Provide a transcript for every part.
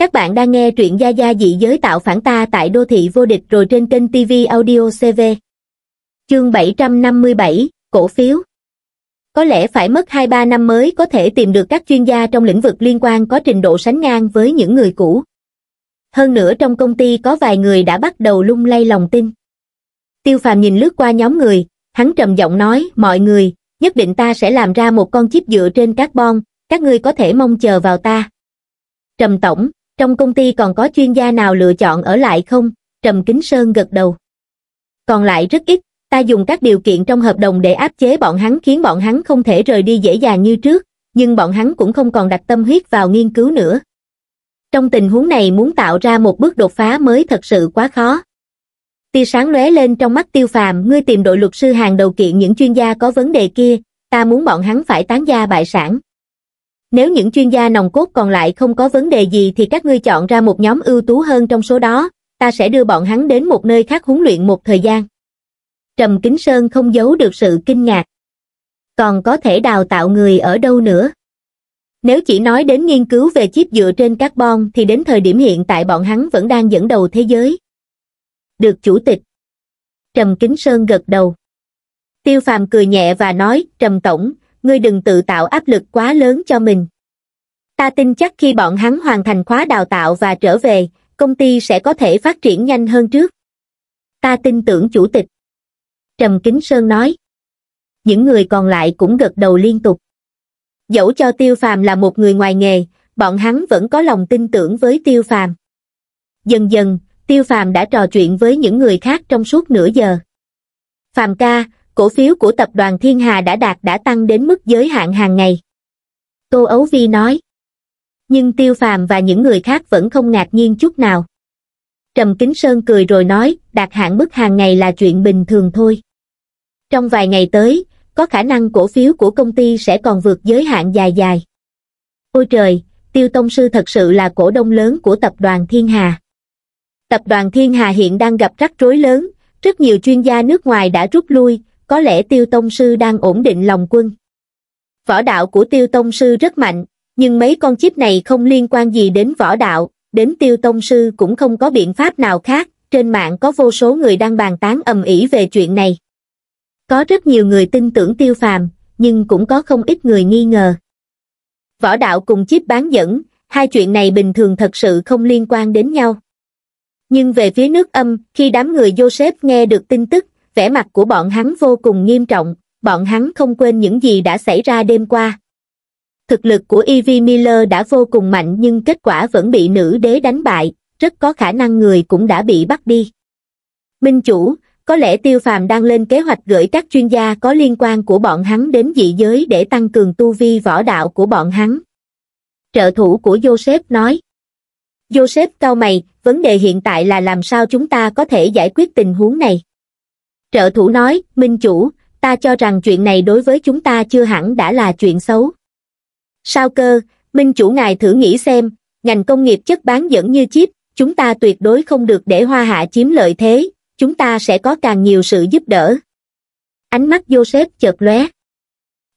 Các bạn đang nghe truyện Gia Gia dị giới tạo phản ta tại đô thị vô địch rồi trên kênh TV Audio CV. Chương 757, Cổ phiếu Có lẽ phải mất 2-3 năm mới có thể tìm được các chuyên gia trong lĩnh vực liên quan có trình độ sánh ngang với những người cũ. Hơn nữa trong công ty có vài người đã bắt đầu lung lay lòng tin. Tiêu phàm nhìn lướt qua nhóm người, hắn trầm giọng nói, mọi người, nhất định ta sẽ làm ra một con chip dựa trên carbon, các ngươi có thể mong chờ vào ta. Trầm tổng, trong công ty còn có chuyên gia nào lựa chọn ở lại không trầm kính sơn gật đầu còn lại rất ít ta dùng các điều kiện trong hợp đồng để áp chế bọn hắn khiến bọn hắn không thể rời đi dễ dàng như trước nhưng bọn hắn cũng không còn đặt tâm huyết vào nghiên cứu nữa trong tình huống này muốn tạo ra một bước đột phá mới thật sự quá khó tia sáng lóe lên trong mắt tiêu phàm ngươi tìm đội luật sư hàng đầu kiện những chuyên gia có vấn đề kia ta muốn bọn hắn phải tán gia bại sản nếu những chuyên gia nòng cốt còn lại không có vấn đề gì thì các ngươi chọn ra một nhóm ưu tú hơn trong số đó, ta sẽ đưa bọn hắn đến một nơi khác huấn luyện một thời gian. Trầm Kính Sơn không giấu được sự kinh ngạc. Còn có thể đào tạo người ở đâu nữa? Nếu chỉ nói đến nghiên cứu về chip dựa trên carbon thì đến thời điểm hiện tại bọn hắn vẫn đang dẫn đầu thế giới. Được chủ tịch. Trầm Kính Sơn gật đầu. Tiêu Phàm cười nhẹ và nói, Trầm Tổng, ngươi đừng tự tạo áp lực quá lớn cho mình ta tin chắc khi bọn hắn hoàn thành khóa đào tạo và trở về công ty sẽ có thể phát triển nhanh hơn trước ta tin tưởng chủ tịch trầm kính sơn nói những người còn lại cũng gật đầu liên tục dẫu cho tiêu phàm là một người ngoài nghề bọn hắn vẫn có lòng tin tưởng với tiêu phàm dần dần tiêu phàm đã trò chuyện với những người khác trong suốt nửa giờ phàm ca cổ phiếu của tập đoàn Thiên Hà đã đạt đã tăng đến mức giới hạn hàng ngày. Tô Ấu Vi nói. Nhưng Tiêu Phàm và những người khác vẫn không ngạc nhiên chút nào. Trầm Kính Sơn cười rồi nói, đạt hạn mức hàng ngày là chuyện bình thường thôi. Trong vài ngày tới, có khả năng cổ phiếu của công ty sẽ còn vượt giới hạn dài dài. Ôi trời, Tiêu Tông Sư thật sự là cổ đông lớn của Tập đoàn Thiên Hà. Tập đoàn Thiên Hà hiện đang gặp rắc rối lớn, rất nhiều chuyên gia nước ngoài đã rút lui, có lẽ Tiêu Tông Sư đang ổn định lòng quân. Võ đạo của Tiêu Tông Sư rất mạnh, nhưng mấy con chip này không liên quan gì đến võ đạo, đến Tiêu Tông Sư cũng không có biện pháp nào khác, trên mạng có vô số người đang bàn tán ầm ĩ về chuyện này. Có rất nhiều người tin tưởng Tiêu Phàm, nhưng cũng có không ít người nghi ngờ. Võ đạo cùng chip bán dẫn, hai chuyện này bình thường thật sự không liên quan đến nhau. Nhưng về phía nước âm, khi đám người Joseph nghe được tin tức, vẻ mặt của bọn hắn vô cùng nghiêm trọng, bọn hắn không quên những gì đã xảy ra đêm qua. Thực lực của Evie Miller đã vô cùng mạnh nhưng kết quả vẫn bị nữ đế đánh bại, rất có khả năng người cũng đã bị bắt đi. Minh chủ, có lẽ Tiêu Phàm đang lên kế hoạch gửi các chuyên gia có liên quan của bọn hắn đến dị giới để tăng cường tu vi võ đạo của bọn hắn. Trợ thủ của Joseph nói. Joseph cao mày, vấn đề hiện tại là làm sao chúng ta có thể giải quyết tình huống này trợ thủ nói minh chủ ta cho rằng chuyện này đối với chúng ta chưa hẳn đã là chuyện xấu sao cơ minh chủ ngài thử nghĩ xem ngành công nghiệp chất bán dẫn như chip chúng ta tuyệt đối không được để hoa hạ chiếm lợi thế chúng ta sẽ có càng nhiều sự giúp đỡ ánh mắt joseph chợt lóe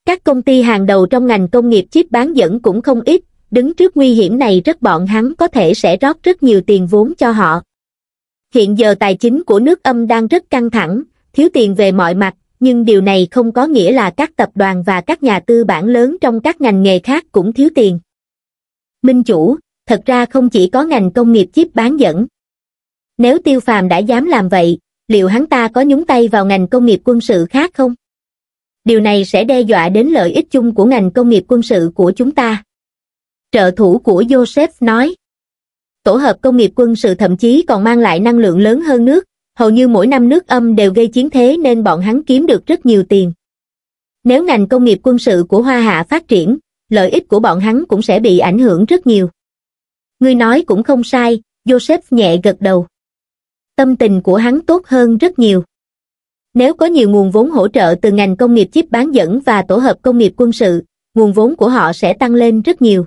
các công ty hàng đầu trong ngành công nghiệp chip bán dẫn cũng không ít đứng trước nguy hiểm này rất bọn hắn có thể sẽ rót rất nhiều tiền vốn cho họ hiện giờ tài chính của nước âm đang rất căng thẳng thiếu tiền về mọi mặt, nhưng điều này không có nghĩa là các tập đoàn và các nhà tư bản lớn trong các ngành nghề khác cũng thiếu tiền. Minh chủ, thật ra không chỉ có ngành công nghiệp chip bán dẫn. Nếu tiêu phàm đã dám làm vậy, liệu hắn ta có nhúng tay vào ngành công nghiệp quân sự khác không? Điều này sẽ đe dọa đến lợi ích chung của ngành công nghiệp quân sự của chúng ta. Trợ thủ của Joseph nói, tổ hợp công nghiệp quân sự thậm chí còn mang lại năng lượng lớn hơn nước, hầu như mỗi năm nước âm đều gây chiến thế nên bọn hắn kiếm được rất nhiều tiền. Nếu ngành công nghiệp quân sự của Hoa Hạ phát triển, lợi ích của bọn hắn cũng sẽ bị ảnh hưởng rất nhiều. Ngươi nói cũng không sai, Joseph nhẹ gật đầu. Tâm tình của hắn tốt hơn rất nhiều. Nếu có nhiều nguồn vốn hỗ trợ từ ngành công nghiệp chip bán dẫn và tổ hợp công nghiệp quân sự, nguồn vốn của họ sẽ tăng lên rất nhiều.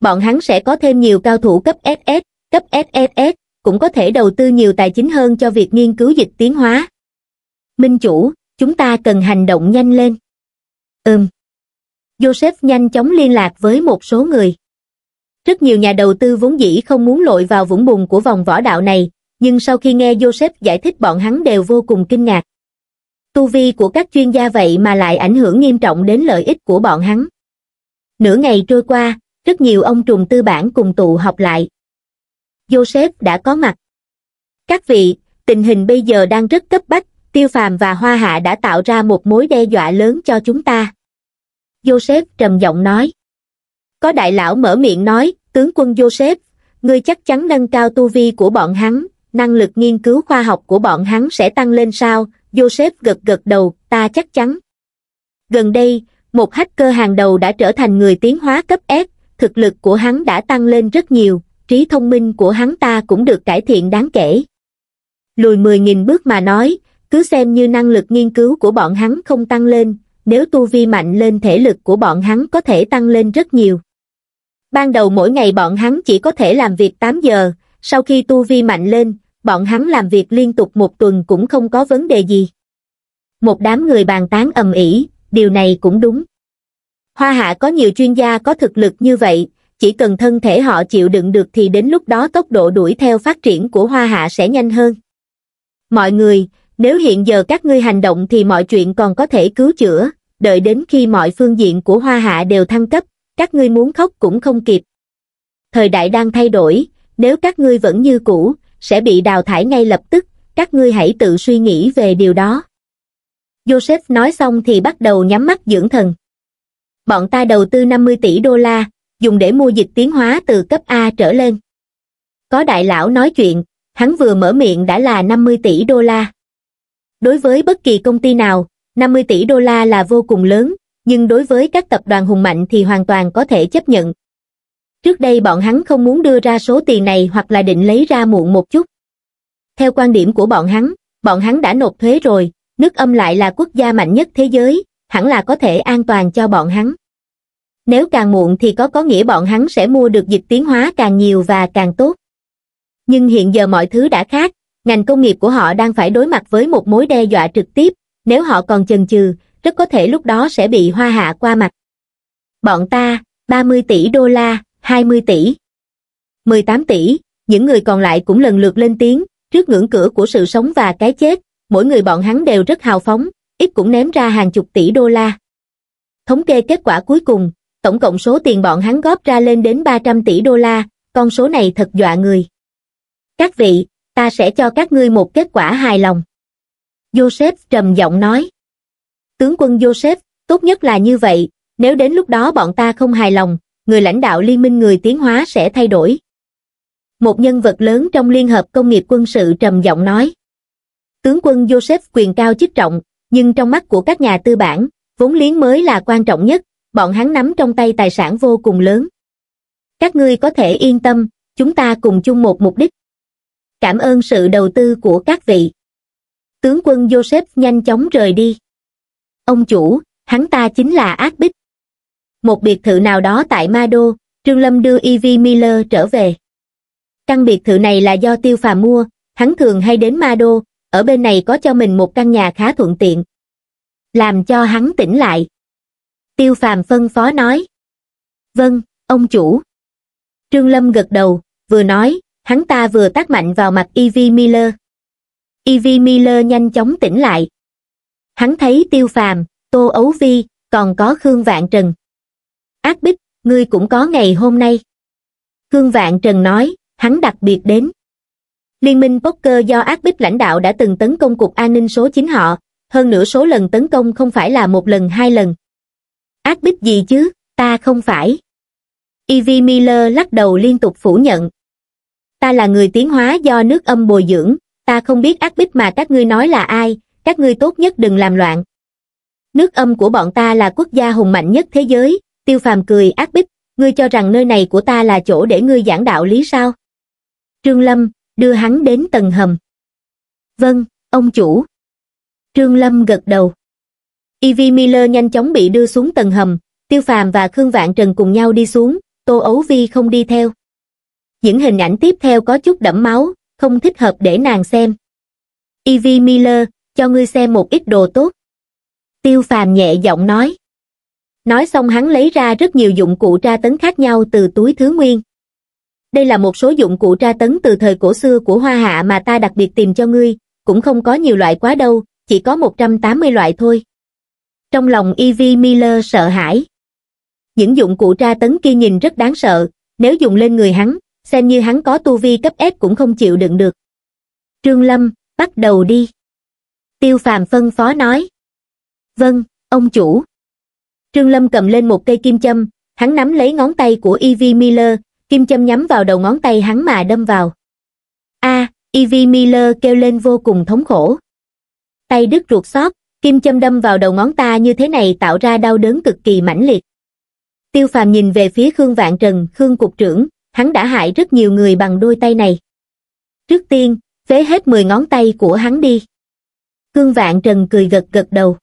Bọn hắn sẽ có thêm nhiều cao thủ cấp SS, cấp SSS, cũng có thể đầu tư nhiều tài chính hơn cho việc nghiên cứu dịch tiến hóa. Minh chủ, chúng ta cần hành động nhanh lên. Ừm. Joseph nhanh chóng liên lạc với một số người. Rất nhiều nhà đầu tư vốn dĩ không muốn lội vào vũng bùn của vòng võ đạo này, nhưng sau khi nghe Joseph giải thích bọn hắn đều vô cùng kinh ngạc. Tu vi của các chuyên gia vậy mà lại ảnh hưởng nghiêm trọng đến lợi ích của bọn hắn. Nửa ngày trôi qua, rất nhiều ông trùng tư bản cùng tụ họp lại, Joseph đã có mặt. Các vị, tình hình bây giờ đang rất cấp bách, Tiêu Phàm và Hoa Hạ đã tạo ra một mối đe dọa lớn cho chúng ta. Joseph trầm giọng nói. Có đại lão mở miệng nói, tướng quân Joseph, ngươi chắc chắn nâng cao tu vi của bọn hắn, năng lực nghiên cứu khoa học của bọn hắn sẽ tăng lên sao? Joseph gật gật đầu, ta chắc chắn. Gần đây, một hacker hàng đầu đã trở thành người tiến hóa cấp S, thực lực của hắn đã tăng lên rất nhiều trí thông minh của hắn ta cũng được cải thiện đáng kể. Lùi 10.000 bước mà nói, cứ xem như năng lực nghiên cứu của bọn hắn không tăng lên, nếu tu vi mạnh lên thể lực của bọn hắn có thể tăng lên rất nhiều. Ban đầu mỗi ngày bọn hắn chỉ có thể làm việc 8 giờ, sau khi tu vi mạnh lên, bọn hắn làm việc liên tục một tuần cũng không có vấn đề gì. Một đám người bàn tán ầm ĩ, điều này cũng đúng. Hoa hạ có nhiều chuyên gia có thực lực như vậy, chỉ cần thân thể họ chịu đựng được thì đến lúc đó tốc độ đuổi theo phát triển của hoa hạ sẽ nhanh hơn. Mọi người, nếu hiện giờ các ngươi hành động thì mọi chuyện còn có thể cứu chữa, đợi đến khi mọi phương diện của hoa hạ đều thăng cấp, các ngươi muốn khóc cũng không kịp. Thời đại đang thay đổi, nếu các ngươi vẫn như cũ, sẽ bị đào thải ngay lập tức, các ngươi hãy tự suy nghĩ về điều đó. Joseph nói xong thì bắt đầu nhắm mắt dưỡng thần. Bọn ta đầu tư 50 tỷ đô la, dùng để mua dịch tiến hóa từ cấp A trở lên. Có đại lão nói chuyện, hắn vừa mở miệng đã là 50 tỷ đô la. Đối với bất kỳ công ty nào, 50 tỷ đô la là vô cùng lớn, nhưng đối với các tập đoàn hùng mạnh thì hoàn toàn có thể chấp nhận. Trước đây bọn hắn không muốn đưa ra số tiền này hoặc là định lấy ra muộn một chút. Theo quan điểm của bọn hắn, bọn hắn đã nộp thuế rồi, nước âm lại là quốc gia mạnh nhất thế giới, hẳn là có thể an toàn cho bọn hắn nếu càng muộn thì có có nghĩa bọn hắn sẽ mua được dịch tiến hóa càng nhiều và càng tốt. Nhưng hiện giờ mọi thứ đã khác, ngành công nghiệp của họ đang phải đối mặt với một mối đe dọa trực tiếp, nếu họ còn chần chừ, rất có thể lúc đó sẽ bị hoa hạ qua mặt. Bọn ta, 30 tỷ đô la, 20 tỷ, 18 tỷ, những người còn lại cũng lần lượt lên tiếng, trước ngưỡng cửa của sự sống và cái chết, mỗi người bọn hắn đều rất hào phóng, ít cũng ném ra hàng chục tỷ đô la. Thống kê kết quả cuối cùng, tổng cộng số tiền bọn hắn góp ra lên đến 300 tỷ đô la, con số này thật dọa người. Các vị, ta sẽ cho các ngươi một kết quả hài lòng. Joseph trầm giọng nói. Tướng quân Joseph, tốt nhất là như vậy, nếu đến lúc đó bọn ta không hài lòng, người lãnh đạo liên minh người tiến hóa sẽ thay đổi. Một nhân vật lớn trong Liên hợp Công nghiệp quân sự trầm giọng nói. Tướng quân Joseph quyền cao chức trọng, nhưng trong mắt của các nhà tư bản, vốn liếng mới là quan trọng nhất, bọn hắn nắm trong tay tài sản vô cùng lớn. Các ngươi có thể yên tâm, chúng ta cùng chung một mục đích. Cảm ơn sự đầu tư của các vị. Tướng quân Joseph nhanh chóng rời đi. Ông chủ, hắn ta chính là ác bích. Một biệt thự nào đó tại Ma Đô, Trương Lâm đưa Evie Miller trở về. Căn biệt thự này là do Tiêu phàm mua, hắn thường hay đến Ma Đô, ở bên này có cho mình một căn nhà khá thuận tiện. Làm cho hắn tỉnh lại. Tiêu phàm phân phó nói. Vâng, ông chủ. Trương Lâm gật đầu, vừa nói, hắn ta vừa tác mạnh vào mặt Evie Miller. Evie Miller nhanh chóng tỉnh lại. Hắn thấy Tiêu Phàm, Tô Ấu Vi, còn có Khương Vạn Trần. Ác Bích, ngươi cũng có ngày hôm nay. Khương Vạn Trần nói, hắn đặc biệt đến. Liên minh poker do Ác Bích lãnh đạo đã từng tấn công Cục An ninh số 9 họ, hơn nửa số lần tấn công không phải là một lần hai lần, Ác bích gì chứ, ta không phải. Evie Miller lắc đầu liên tục phủ nhận. Ta là người tiến hóa do nước âm bồi dưỡng, ta không biết ác bích mà các ngươi nói là ai, các ngươi tốt nhất đừng làm loạn. Nước âm của bọn ta là quốc gia hùng mạnh nhất thế giới, tiêu phàm cười ác bích, ngươi cho rằng nơi này của ta là chỗ để ngươi giảng đạo lý sao? Trương Lâm, đưa hắn đến tầng hầm. Vâng, ông chủ. Trương Lâm gật đầu. Evie Miller nhanh chóng bị đưa xuống tầng hầm, Tiêu Phàm và Khương Vạn Trần cùng nhau đi xuống, Tô Ấu Vi không đi theo. Những hình ảnh tiếp theo có chút đẫm máu, không thích hợp để nàng xem. Evie Miller, cho ngươi xem một ít đồ tốt. Tiêu Phàm nhẹ giọng nói. Nói xong hắn lấy ra rất nhiều dụng cụ tra tấn khác nhau từ túi thứ nguyên. Đây là một số dụng cụ tra tấn từ thời cổ xưa của Hoa Hạ mà ta đặc biệt tìm cho ngươi, cũng không có nhiều loại quá đâu, chỉ có 180 loại thôi. Trong lòng Evie Miller sợ hãi. Những dụng cụ tra tấn kia nhìn rất đáng sợ, nếu dùng lên người hắn, xem như hắn có tu vi cấp S cũng không chịu đựng được. Trương Lâm, bắt đầu đi. Tiêu Phàm phân phó nói. Vâng, ông chủ. Trương Lâm cầm lên một cây kim châm, hắn nắm lấy ngón tay của Evie Miller, kim châm nhắm vào đầu ngón tay hắn mà đâm vào. A, Evie Miller kêu lên vô cùng thống khổ. Tay đứt ruột xót, kim châm đâm vào đầu ngón ta như thế này tạo ra đau đớn cực kỳ mãnh liệt tiêu phàm nhìn về phía khương vạn trần khương cục trưởng hắn đã hại rất nhiều người bằng đôi tay này trước tiên phế hết mười ngón tay của hắn đi khương vạn trần cười gật gật đầu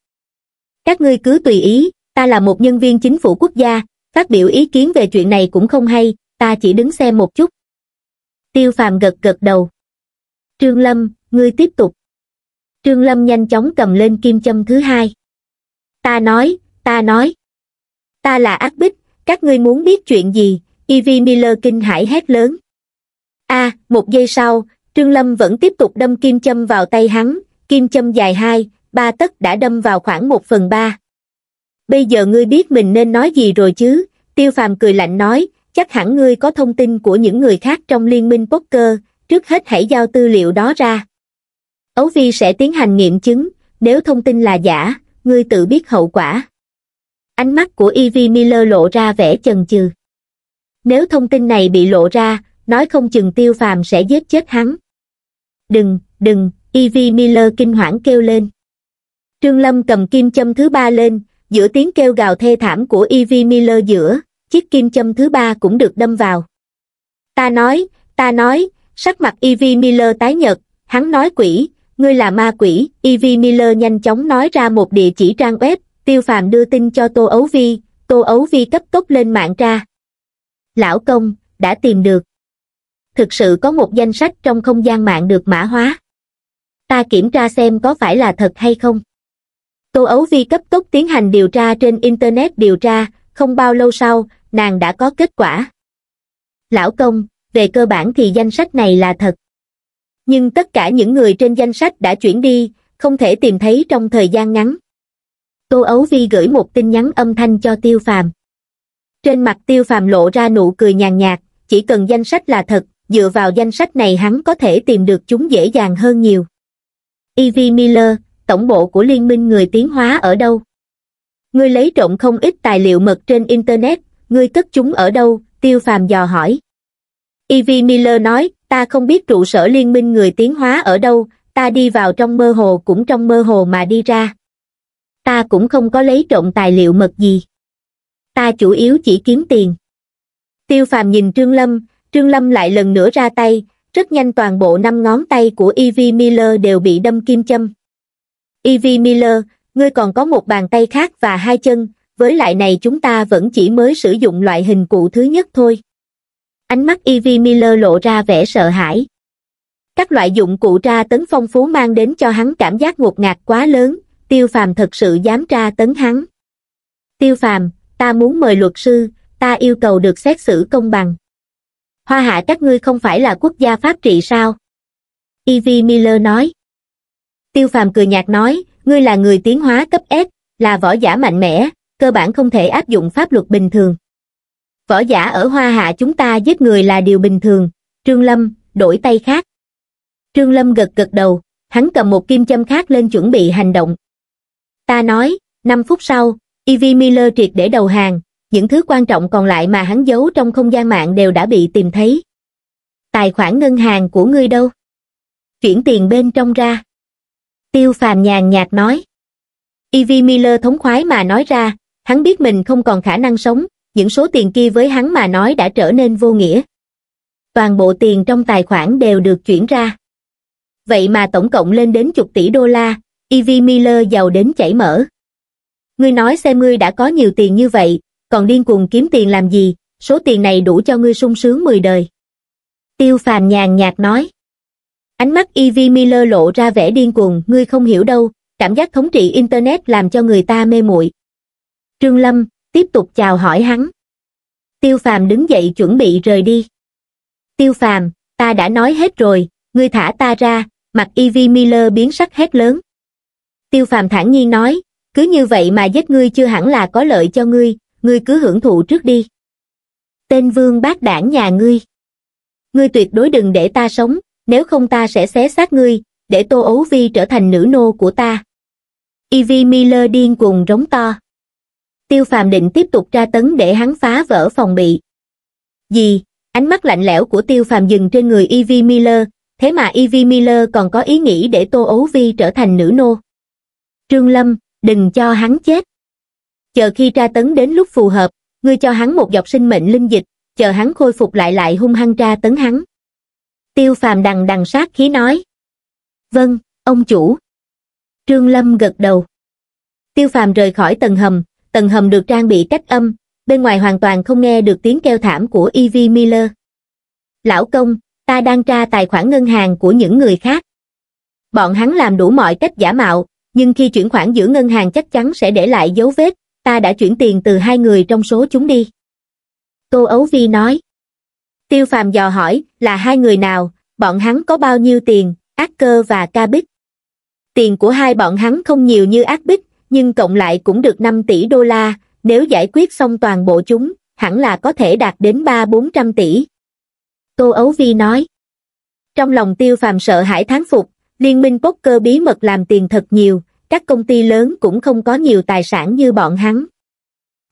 các ngươi cứ tùy ý ta là một nhân viên chính phủ quốc gia phát biểu ý kiến về chuyện này cũng không hay ta chỉ đứng xem một chút tiêu phàm gật gật đầu trương lâm ngươi tiếp tục Trương Lâm nhanh chóng cầm lên kim châm thứ hai. Ta nói, ta nói. Ta là ác bích, các ngươi muốn biết chuyện gì, Evie Miller kinh hãi hét lớn. a à, một giây sau, Trương Lâm vẫn tiếp tục đâm kim châm vào tay hắn, kim châm dài hai, ba tấc đã đâm vào khoảng một phần ba. Bây giờ ngươi biết mình nên nói gì rồi chứ, Tiêu Phàm cười lạnh nói, chắc hẳn ngươi có thông tin của những người khác trong liên minh poker, trước hết hãy giao tư liệu đó ra. Ấu Vi sẽ tiến hành nghiệm chứng, nếu thông tin là giả, ngươi tự biết hậu quả. Ánh mắt của Evie Miller lộ ra vẻ chần chừ. Nếu thông tin này bị lộ ra, nói không chừng tiêu phàm sẽ giết chết hắn. Đừng, đừng, Evie Miller kinh hoảng kêu lên. Trương Lâm cầm kim châm thứ ba lên, giữa tiếng kêu gào thê thảm của Evie Miller giữa, chiếc kim châm thứ ba cũng được đâm vào. Ta nói, ta nói, sắc mặt Evie Miller tái nhợt, hắn nói quỷ, ngươi là ma quỷ evie miller nhanh chóng nói ra một địa chỉ trang web tiêu phàm đưa tin cho tô ấu vi tô ấu vi cấp tốc lên mạng ra lão công đã tìm được thực sự có một danh sách trong không gian mạng được mã hóa ta kiểm tra xem có phải là thật hay không tô ấu vi cấp tốc tiến hành điều tra trên internet điều tra không bao lâu sau nàng đã có kết quả lão công về cơ bản thì danh sách này là thật nhưng tất cả những người trên danh sách đã chuyển đi không thể tìm thấy trong thời gian ngắn tô ấu vi gửi một tin nhắn âm thanh cho tiêu phàm trên mặt tiêu phàm lộ ra nụ cười nhàn nhạt chỉ cần danh sách là thật dựa vào danh sách này hắn có thể tìm được chúng dễ dàng hơn nhiều evie miller tổng bộ của liên minh người tiến hóa ở đâu ngươi lấy trộm không ít tài liệu mật trên internet ngươi cất chúng ở đâu tiêu phàm dò hỏi evie miller nói ta không biết trụ sở liên minh người tiến hóa ở đâu, ta đi vào trong mơ hồ cũng trong mơ hồ mà đi ra. Ta cũng không có lấy trộm tài liệu mật gì. Ta chủ yếu chỉ kiếm tiền. Tiêu phàm nhìn Trương Lâm, Trương Lâm lại lần nữa ra tay, rất nhanh toàn bộ năm ngón tay của Evie Miller đều bị đâm kim châm. Evie Miller, ngươi còn có một bàn tay khác và hai chân, với lại này chúng ta vẫn chỉ mới sử dụng loại hình cụ thứ nhất thôi ánh mắt Ivy Miller lộ ra vẻ sợ hãi. Các loại dụng cụ tra tấn phong phú mang đến cho hắn cảm giác ngột ngạt quá lớn, tiêu phàm thật sự dám tra tấn hắn. Tiêu phàm, ta muốn mời luật sư, ta yêu cầu được xét xử công bằng. Hoa hạ các ngươi không phải là quốc gia pháp trị sao? Ivy Miller nói. Tiêu phàm cười nhạt nói, ngươi là người tiến hóa cấp S, là võ giả mạnh mẽ, cơ bản không thể áp dụng pháp luật bình thường võ giả ở hoa hạ chúng ta giết người là điều bình thường trương lâm đổi tay khác trương lâm gật gật đầu hắn cầm một kim châm khác lên chuẩn bị hành động ta nói năm phút sau evie miller triệt để đầu hàng những thứ quan trọng còn lại mà hắn giấu trong không gian mạng đều đã bị tìm thấy tài khoản ngân hàng của ngươi đâu chuyển tiền bên trong ra tiêu phàm nhàn nhạt nói evie miller thống khoái mà nói ra hắn biết mình không còn khả năng sống những số tiền kia với hắn mà nói đã trở nên vô nghĩa. Toàn bộ tiền trong tài khoản đều được chuyển ra. Vậy mà tổng cộng lên đến chục tỷ đô la, Evie Miller giàu đến chảy mỡ. Ngươi nói xe ngươi đã có nhiều tiền như vậy, còn điên cuồng kiếm tiền làm gì, số tiền này đủ cho ngươi sung sướng 10 đời. Tiêu phàm nhàn nhạt nói. Ánh mắt Evie Miller lộ ra vẻ điên cuồng, ngươi không hiểu đâu, cảm giác thống trị Internet làm cho người ta mê muội. Trương Lâm, tiếp tục chào hỏi hắn. Tiêu phàm đứng dậy chuẩn bị rời đi. Tiêu phàm, ta đã nói hết rồi, ngươi thả ta ra, mặt Evie Miller biến sắc hết lớn. Tiêu phàm thản nhiên nói, cứ như vậy mà giết ngươi chưa hẳn là có lợi cho ngươi, ngươi cứ hưởng thụ trước đi. Tên vương bác đảng nhà ngươi. Ngươi tuyệt đối đừng để ta sống, nếu không ta sẽ xé xác ngươi, để Tô Ấu Vi trở thành nữ nô của ta. Evie Miller điên cuồng rống to tiêu phàm định tiếp tục tra tấn để hắn phá vỡ phòng bị gì ánh mắt lạnh lẽo của tiêu phàm dừng trên người evie miller thế mà evie miller còn có ý nghĩ để tô ấu vi trở thành nữ nô trương lâm đừng cho hắn chết chờ khi tra tấn đến lúc phù hợp ngươi cho hắn một giọt sinh mệnh linh dịch chờ hắn khôi phục lại lại hung hăng tra tấn hắn tiêu phàm đằng đằng sát khí nói vâng ông chủ trương lâm gật đầu tiêu phàm rời khỏi tầng hầm tầng hầm được trang bị cách âm, bên ngoài hoàn toàn không nghe được tiếng kêu thảm của Ivy e Miller. Lão công, ta đang tra tài khoản ngân hàng của những người khác. Bọn hắn làm đủ mọi cách giả mạo, nhưng khi chuyển khoản giữa ngân hàng chắc chắn sẽ để lại dấu vết, ta đã chuyển tiền từ hai người trong số chúng đi. Tô Ấu Vi nói. Tiêu Phàm dò hỏi, là hai người nào, bọn hắn có bao nhiêu tiền, Ác Cơ và Ca Bích. Tiền của hai bọn hắn không nhiều như Ác Bích, nhưng cộng lại cũng được 5 tỷ đô la, nếu giải quyết xong toàn bộ chúng, hẳn là có thể đạt đến 3-400 tỷ. Tô Ấu Vi nói. Trong lòng tiêu phàm sợ hãi tháng phục, liên minh poker bí mật làm tiền thật nhiều, các công ty lớn cũng không có nhiều tài sản như bọn hắn.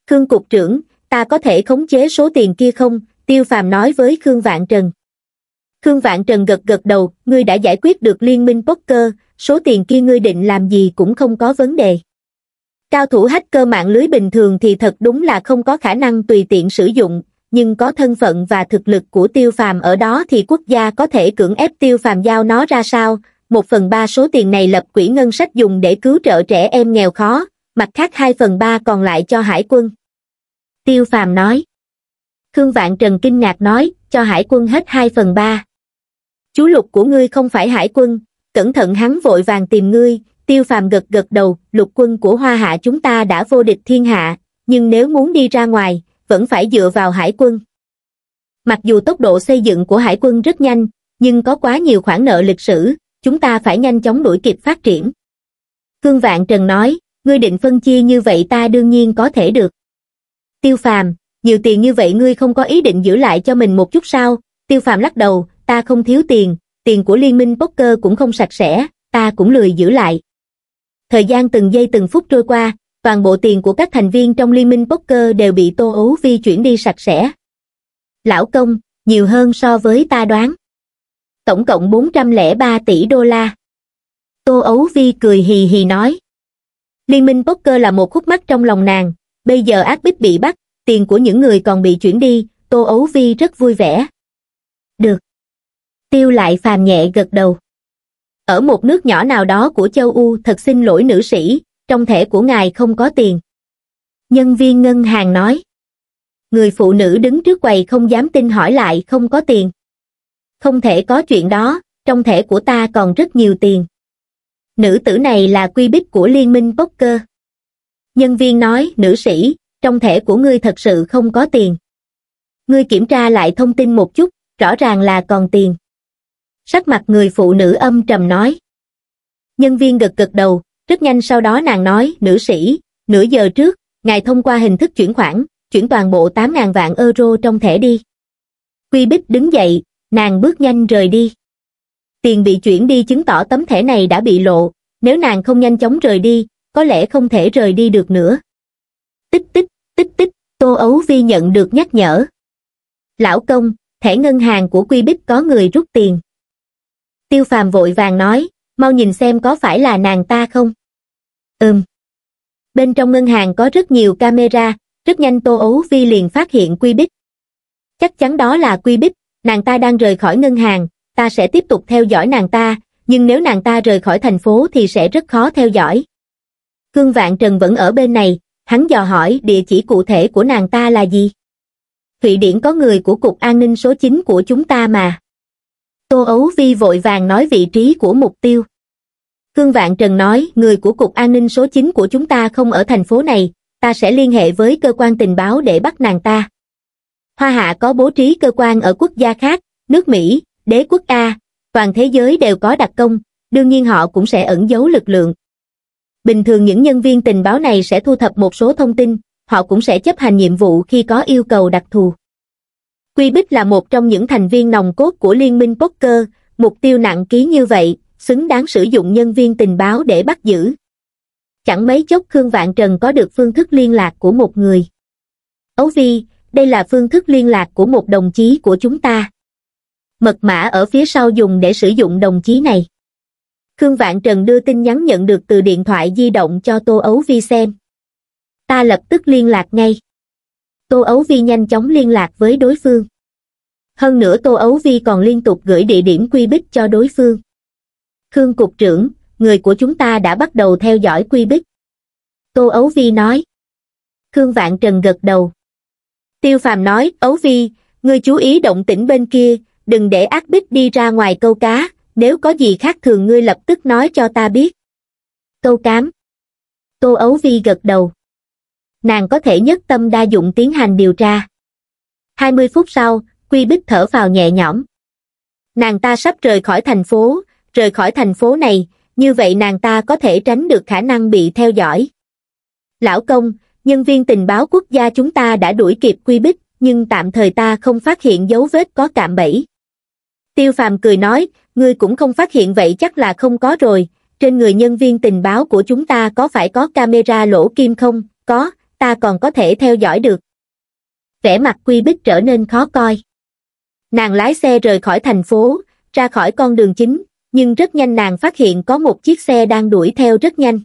Khương Cục trưởng, ta có thể khống chế số tiền kia không? Tiêu phàm nói với Khương Vạn Trần. Khương Vạn Trần gật gật đầu, ngươi đã giải quyết được liên minh poker, số tiền kia ngươi định làm gì cũng không có vấn đề cao thủ hacker mạng lưới bình thường thì thật đúng là không có khả năng tùy tiện sử dụng nhưng có thân phận và thực lực của tiêu phàm ở đó thì quốc gia có thể cưỡng ép tiêu phàm giao nó ra sao một phần ba số tiền này lập quỹ ngân sách dùng để cứu trợ trẻ em nghèo khó mặt khác hai phần ba còn lại cho hải quân tiêu phàm nói khương vạn trần kinh ngạc nói cho hải quân hết hai phần ba chú lục của ngươi không phải hải quân cẩn thận hắn vội vàng tìm ngươi tiêu phàm gật gật đầu lục quân của hoa hạ chúng ta đã vô địch thiên hạ nhưng nếu muốn đi ra ngoài vẫn phải dựa vào hải quân mặc dù tốc độ xây dựng của hải quân rất nhanh nhưng có quá nhiều khoản nợ lịch sử chúng ta phải nhanh chóng đuổi kịp phát triển khương vạn trần nói ngươi định phân chia như vậy ta đương nhiên có thể được tiêu phàm nhiều tiền như vậy ngươi không có ý định giữ lại cho mình một chút sao tiêu phàm lắc đầu ta không thiếu tiền tiền của liên minh poker cũng không sạch sẽ ta cũng lười giữ lại thời gian từng giây từng phút trôi qua, toàn bộ tiền của các thành viên trong liên minh poker đều bị Tô Ấu Vi chuyển đi sạch sẽ. Lão công, nhiều hơn so với ta đoán. Tổng cộng 403 tỷ đô la. Tô Ấu Vi cười hì hì nói. Liên minh poker là một khúc mắc trong lòng nàng, bây giờ ác bích bị bắt, tiền của những người còn bị chuyển đi, Tô Ấu Vi rất vui vẻ. Được. Tiêu lại phàm nhẹ gật đầu ở một nước nhỏ nào đó của châu U thật xin lỗi nữ sĩ, trong thẻ của ngài không có tiền. Nhân viên ngân hàng nói. Người phụ nữ đứng trước quầy không dám tin hỏi lại không có tiền. Không thể có chuyện đó, trong thẻ của ta còn rất nhiều tiền. Nữ tử này là quy bích của liên minh poker. Nhân viên nói, nữ sĩ, trong thẻ của ngươi thật sự không có tiền. Ngươi kiểm tra lại thông tin một chút, rõ ràng là còn tiền sắc mặt người phụ nữ âm trầm nói. Nhân viên gật gật đầu, rất nhanh sau đó nàng nói, nữ sĩ, nửa giờ trước, ngài thông qua hình thức chuyển khoản, chuyển toàn bộ 8.000 vạn euro trong thẻ đi. Quy Bích đứng dậy, nàng bước nhanh rời đi. Tiền bị chuyển đi chứng tỏ tấm thẻ này đã bị lộ, nếu nàng không nhanh chóng rời đi, có lẽ không thể rời đi được nữa. Tích tích, tích tích, Tô Ấu Vi nhận được nhắc nhở. Lão công, thẻ ngân hàng của Quy Bích có người rút tiền. Tiêu phàm vội vàng nói, mau nhìn xem có phải là nàng ta không? Ừm. Bên trong ngân hàng có rất nhiều camera, rất nhanh Tô Ấu Vi liền phát hiện Quy Bích. Chắc chắn đó là Quy Bích, nàng ta đang rời khỏi ngân hàng, ta sẽ tiếp tục theo dõi nàng ta, nhưng nếu nàng ta rời khỏi thành phố thì sẽ rất khó theo dõi. Cương Vạn Trần vẫn ở bên này, hắn dò hỏi địa chỉ cụ thể của nàng ta là gì? Thụy Điển có người của Cục An ninh số 9 của chúng ta mà. Tô Ấu Vi vội vàng nói vị trí của mục tiêu. Khương Vạn Trần nói, người của Cục An ninh số 9 của chúng ta không ở thành phố này, ta sẽ liên hệ với cơ quan tình báo để bắt nàng ta. Hoa Hạ có bố trí cơ quan ở quốc gia khác, nước Mỹ, đế quốc A, toàn thế giới đều có đặc công, đương nhiên họ cũng sẽ ẩn giấu lực lượng. Bình thường những nhân viên tình báo này sẽ thu thập một số thông tin, họ cũng sẽ chấp hành nhiệm vụ khi có yêu cầu đặc thù. Quy Bích là một trong những thành viên nòng cốt của Liên minh Poker, mục tiêu nặng ký như vậy, xứng đáng sử dụng nhân viên tình báo để bắt giữ. Chẳng mấy chốc Khương Vạn Trần có được phương thức liên lạc của một người. Ấu Vi, đây là phương thức liên lạc của một đồng chí của chúng ta. Mật mã ở phía sau dùng để sử dụng đồng chí này. Khương Vạn Trần đưa tin nhắn nhận được từ điện thoại di động cho Tô Ấu Vi xem. Ta lập tức liên lạc ngay tô ấu vi nhanh chóng liên lạc với đối phương hơn nữa tô ấu vi còn liên tục gửi địa điểm quy bích cho đối phương khương cục trưởng người của chúng ta đã bắt đầu theo dõi quy bích tô ấu vi nói khương vạn trần gật đầu tiêu phàm nói ấu vi ngươi chú ý động tĩnh bên kia đừng để ác bích đi ra ngoài câu cá nếu có gì khác thường ngươi lập tức nói cho ta biết câu cám tô ấu vi gật đầu nàng có thể nhất tâm đa dụng tiến hành điều tra. 20 phút sau, Quy Bích thở vào nhẹ nhõm. Nàng ta sắp rời khỏi thành phố, rời khỏi thành phố này, như vậy nàng ta có thể tránh được khả năng bị theo dõi. Lão công, nhân viên tình báo quốc gia chúng ta đã đuổi kịp Quy Bích, nhưng tạm thời ta không phát hiện dấu vết có cạm bẫy. Tiêu Phàm cười nói, ngươi cũng không phát hiện vậy chắc là không có rồi, trên người nhân viên tình báo của chúng ta có phải có camera lỗ kim không? Có, ta còn có thể theo dõi được. Vẻ mặt Quy Bích trở nên khó coi. Nàng lái xe rời khỏi thành phố, ra khỏi con đường chính, nhưng rất nhanh nàng phát hiện có một chiếc xe đang đuổi theo rất nhanh.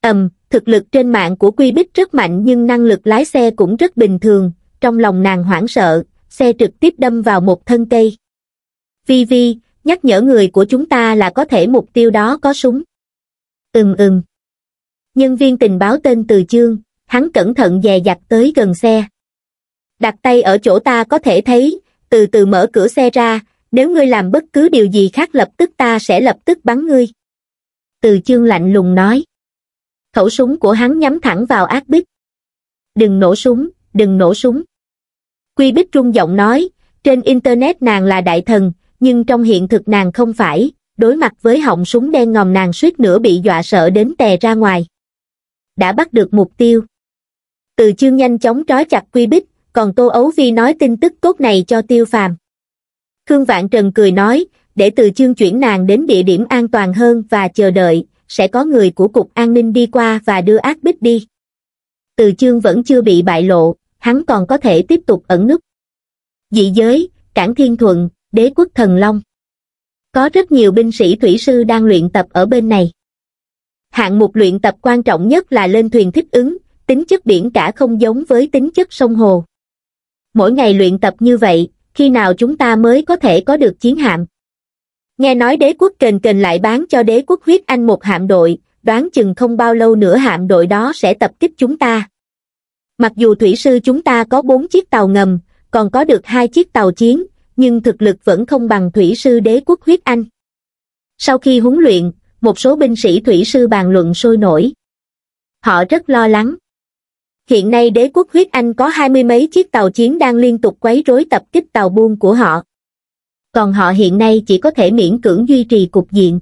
Ầm, um, thực lực trên mạng của Quy Bích rất mạnh nhưng năng lực lái xe cũng rất bình thường, trong lòng nàng hoảng sợ, xe trực tiếp đâm vào một thân cây. Vi Vi, nhắc nhở người của chúng ta là có thể mục tiêu đó có súng. Ừm ừm. Nhân viên tình báo tên Từ Chương, hắn cẩn thận dè dặt tới gần xe. Đặt tay ở chỗ ta có thể thấy, từ từ mở cửa xe ra, nếu ngươi làm bất cứ điều gì khác lập tức ta sẽ lập tức bắn ngươi. Từ chương lạnh lùng nói. Khẩu súng của hắn nhắm thẳng vào ác bích. Đừng nổ súng, đừng nổ súng. Quy bích trung giọng nói, trên Internet nàng là đại thần, nhưng trong hiện thực nàng không phải, đối mặt với họng súng đen ngòm nàng suýt nữa bị dọa sợ đến tè ra ngoài. Đã bắt được mục tiêu từ chương nhanh chóng trói chặt quy bích còn tô ấu vi nói tin tức tốt này cho tiêu phàm khương vạn trần cười nói để từ chương chuyển nàng đến địa điểm an toàn hơn và chờ đợi sẽ có người của cục an ninh đi qua và đưa ác bích đi từ chương vẫn chưa bị bại lộ hắn còn có thể tiếp tục ẩn nấp. dị giới cảng thiên thuận đế quốc thần long có rất nhiều binh sĩ thủy sư đang luyện tập ở bên này hạng mục luyện tập quan trọng nhất là lên thuyền thích ứng tính chất biển cả không giống với tính chất sông hồ. Mỗi ngày luyện tập như vậy, khi nào chúng ta mới có thể có được chiến hạm? Nghe nói đế quốc kền kền lại bán cho đế quốc huyết anh một hạm đội, đoán chừng không bao lâu nữa hạm đội đó sẽ tập kích chúng ta. Mặc dù thủy sư chúng ta có 4 chiếc tàu ngầm, còn có được hai chiếc tàu chiến, nhưng thực lực vẫn không bằng thủy sư đế quốc huyết anh. Sau khi huấn luyện, một số binh sĩ thủy sư bàn luận sôi nổi. Họ rất lo lắng hiện nay đế quốc huyết anh có hai mươi mấy chiếc tàu chiến đang liên tục quấy rối tập kích tàu buôn của họ còn họ hiện nay chỉ có thể miễn cưỡng duy trì cục diện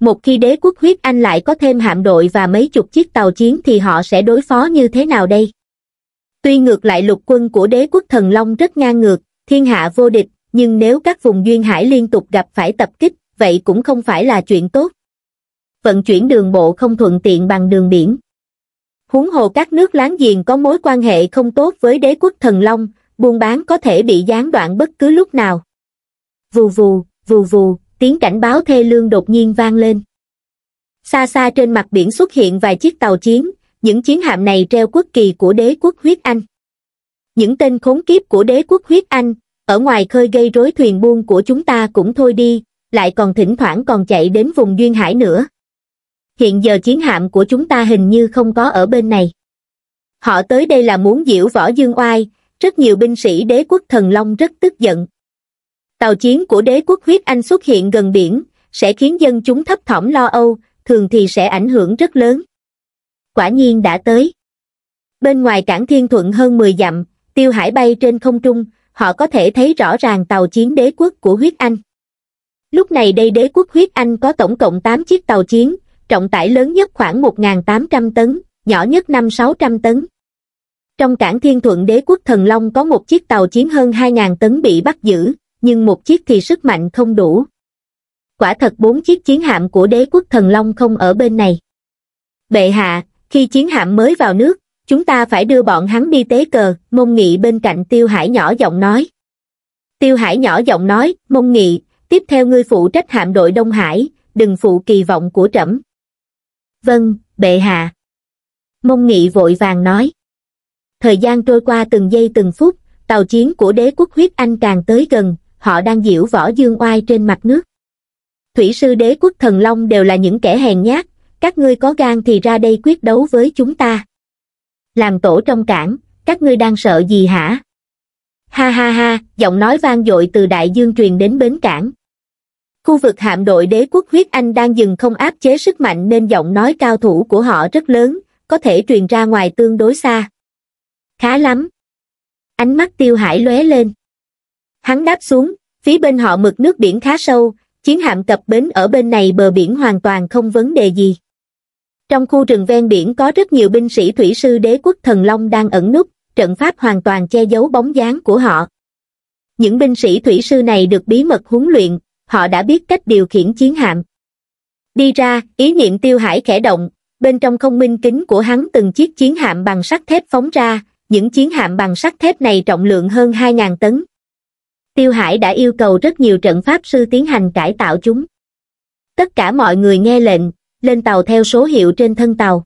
một khi đế quốc huyết anh lại có thêm hạm đội và mấy chục chiếc tàu chiến thì họ sẽ đối phó như thế nào đây tuy ngược lại lục quân của đế quốc thần long rất ngang ngược thiên hạ vô địch nhưng nếu các vùng duyên hải liên tục gặp phải tập kích vậy cũng không phải là chuyện tốt vận chuyển đường bộ không thuận tiện bằng đường biển huống hồ các nước láng giềng có mối quan hệ không tốt với đế quốc thần long buôn bán có thể bị gián đoạn bất cứ lúc nào vù vù vù vù tiếng cảnh báo thê lương đột nhiên vang lên xa xa trên mặt biển xuất hiện vài chiếc tàu chiến những chiến hạm này treo quốc kỳ của đế quốc huyết anh những tên khốn kiếp của đế quốc huyết anh ở ngoài khơi gây rối thuyền buôn của chúng ta cũng thôi đi lại còn thỉnh thoảng còn chạy đến vùng duyên hải nữa hiện giờ chiến hạm của chúng ta hình như không có ở bên này. Họ tới đây là muốn diễu võ dương oai, rất nhiều binh sĩ đế quốc thần long rất tức giận. Tàu chiến của đế quốc huyết anh xuất hiện gần biển, sẽ khiến dân chúng thấp thỏm lo âu, thường thì sẽ ảnh hưởng rất lớn. Quả nhiên đã tới. Bên ngoài cảng thiên thuận hơn 10 dặm, tiêu hải bay trên không trung, họ có thể thấy rõ ràng tàu chiến đế quốc của huyết anh. Lúc này đây đế quốc huyết anh có tổng cộng 8 chiếc tàu chiến, trọng tải lớn nhất khoảng 1.800 tấn, nhỏ nhất 5-600 tấn. Trong cảng Thiên Thuận đế quốc Thần Long có một chiếc tàu chiến hơn 2.000 tấn bị bắt giữ, nhưng một chiếc thì sức mạnh không đủ. Quả thật bốn chiếc chiến hạm của đế quốc Thần Long không ở bên này. Bệ hạ, khi chiến hạm mới vào nước, chúng ta phải đưa bọn hắn đi tế cờ, mông nghị bên cạnh Tiêu Hải nhỏ giọng nói. Tiêu Hải nhỏ giọng nói, mông nghị, tiếp theo ngươi phụ trách hạm đội Đông Hải, đừng phụ kỳ vọng của trẫm vâng, bệ hạ. Mông Nghị vội vàng nói. Thời gian trôi qua từng giây từng phút, tàu chiến của đế quốc huyết anh càng tới gần, họ đang diễu võ dương oai trên mặt nước. Thủy sư đế quốc thần long đều là những kẻ hèn nhát, các ngươi có gan thì ra đây quyết đấu với chúng ta. Làm tổ trong cảng, các ngươi đang sợ gì hả? Ha ha ha, giọng nói vang dội từ đại dương truyền đến bến cảng khu vực hạm đội đế quốc huyết anh đang dừng không áp chế sức mạnh nên giọng nói cao thủ của họ rất lớn có thể truyền ra ngoài tương đối xa khá lắm ánh mắt tiêu hải lóe lên hắn đáp xuống phía bên họ mực nước biển khá sâu chiến hạm cập bến ở bên này bờ biển hoàn toàn không vấn đề gì trong khu rừng ven biển có rất nhiều binh sĩ thủy sư đế quốc thần long đang ẩn núp trận pháp hoàn toàn che giấu bóng dáng của họ những binh sĩ thủy sư này được bí mật huấn luyện họ đã biết cách điều khiển chiến hạm đi ra ý niệm tiêu hải khẽ động bên trong không minh kính của hắn từng chiếc chiến hạm bằng sắt thép phóng ra những chiến hạm bằng sắt thép này trọng lượng hơn 2.000 tấn tiêu hải đã yêu cầu rất nhiều trận pháp sư tiến hành cải tạo chúng tất cả mọi người nghe lệnh lên tàu theo số hiệu trên thân tàu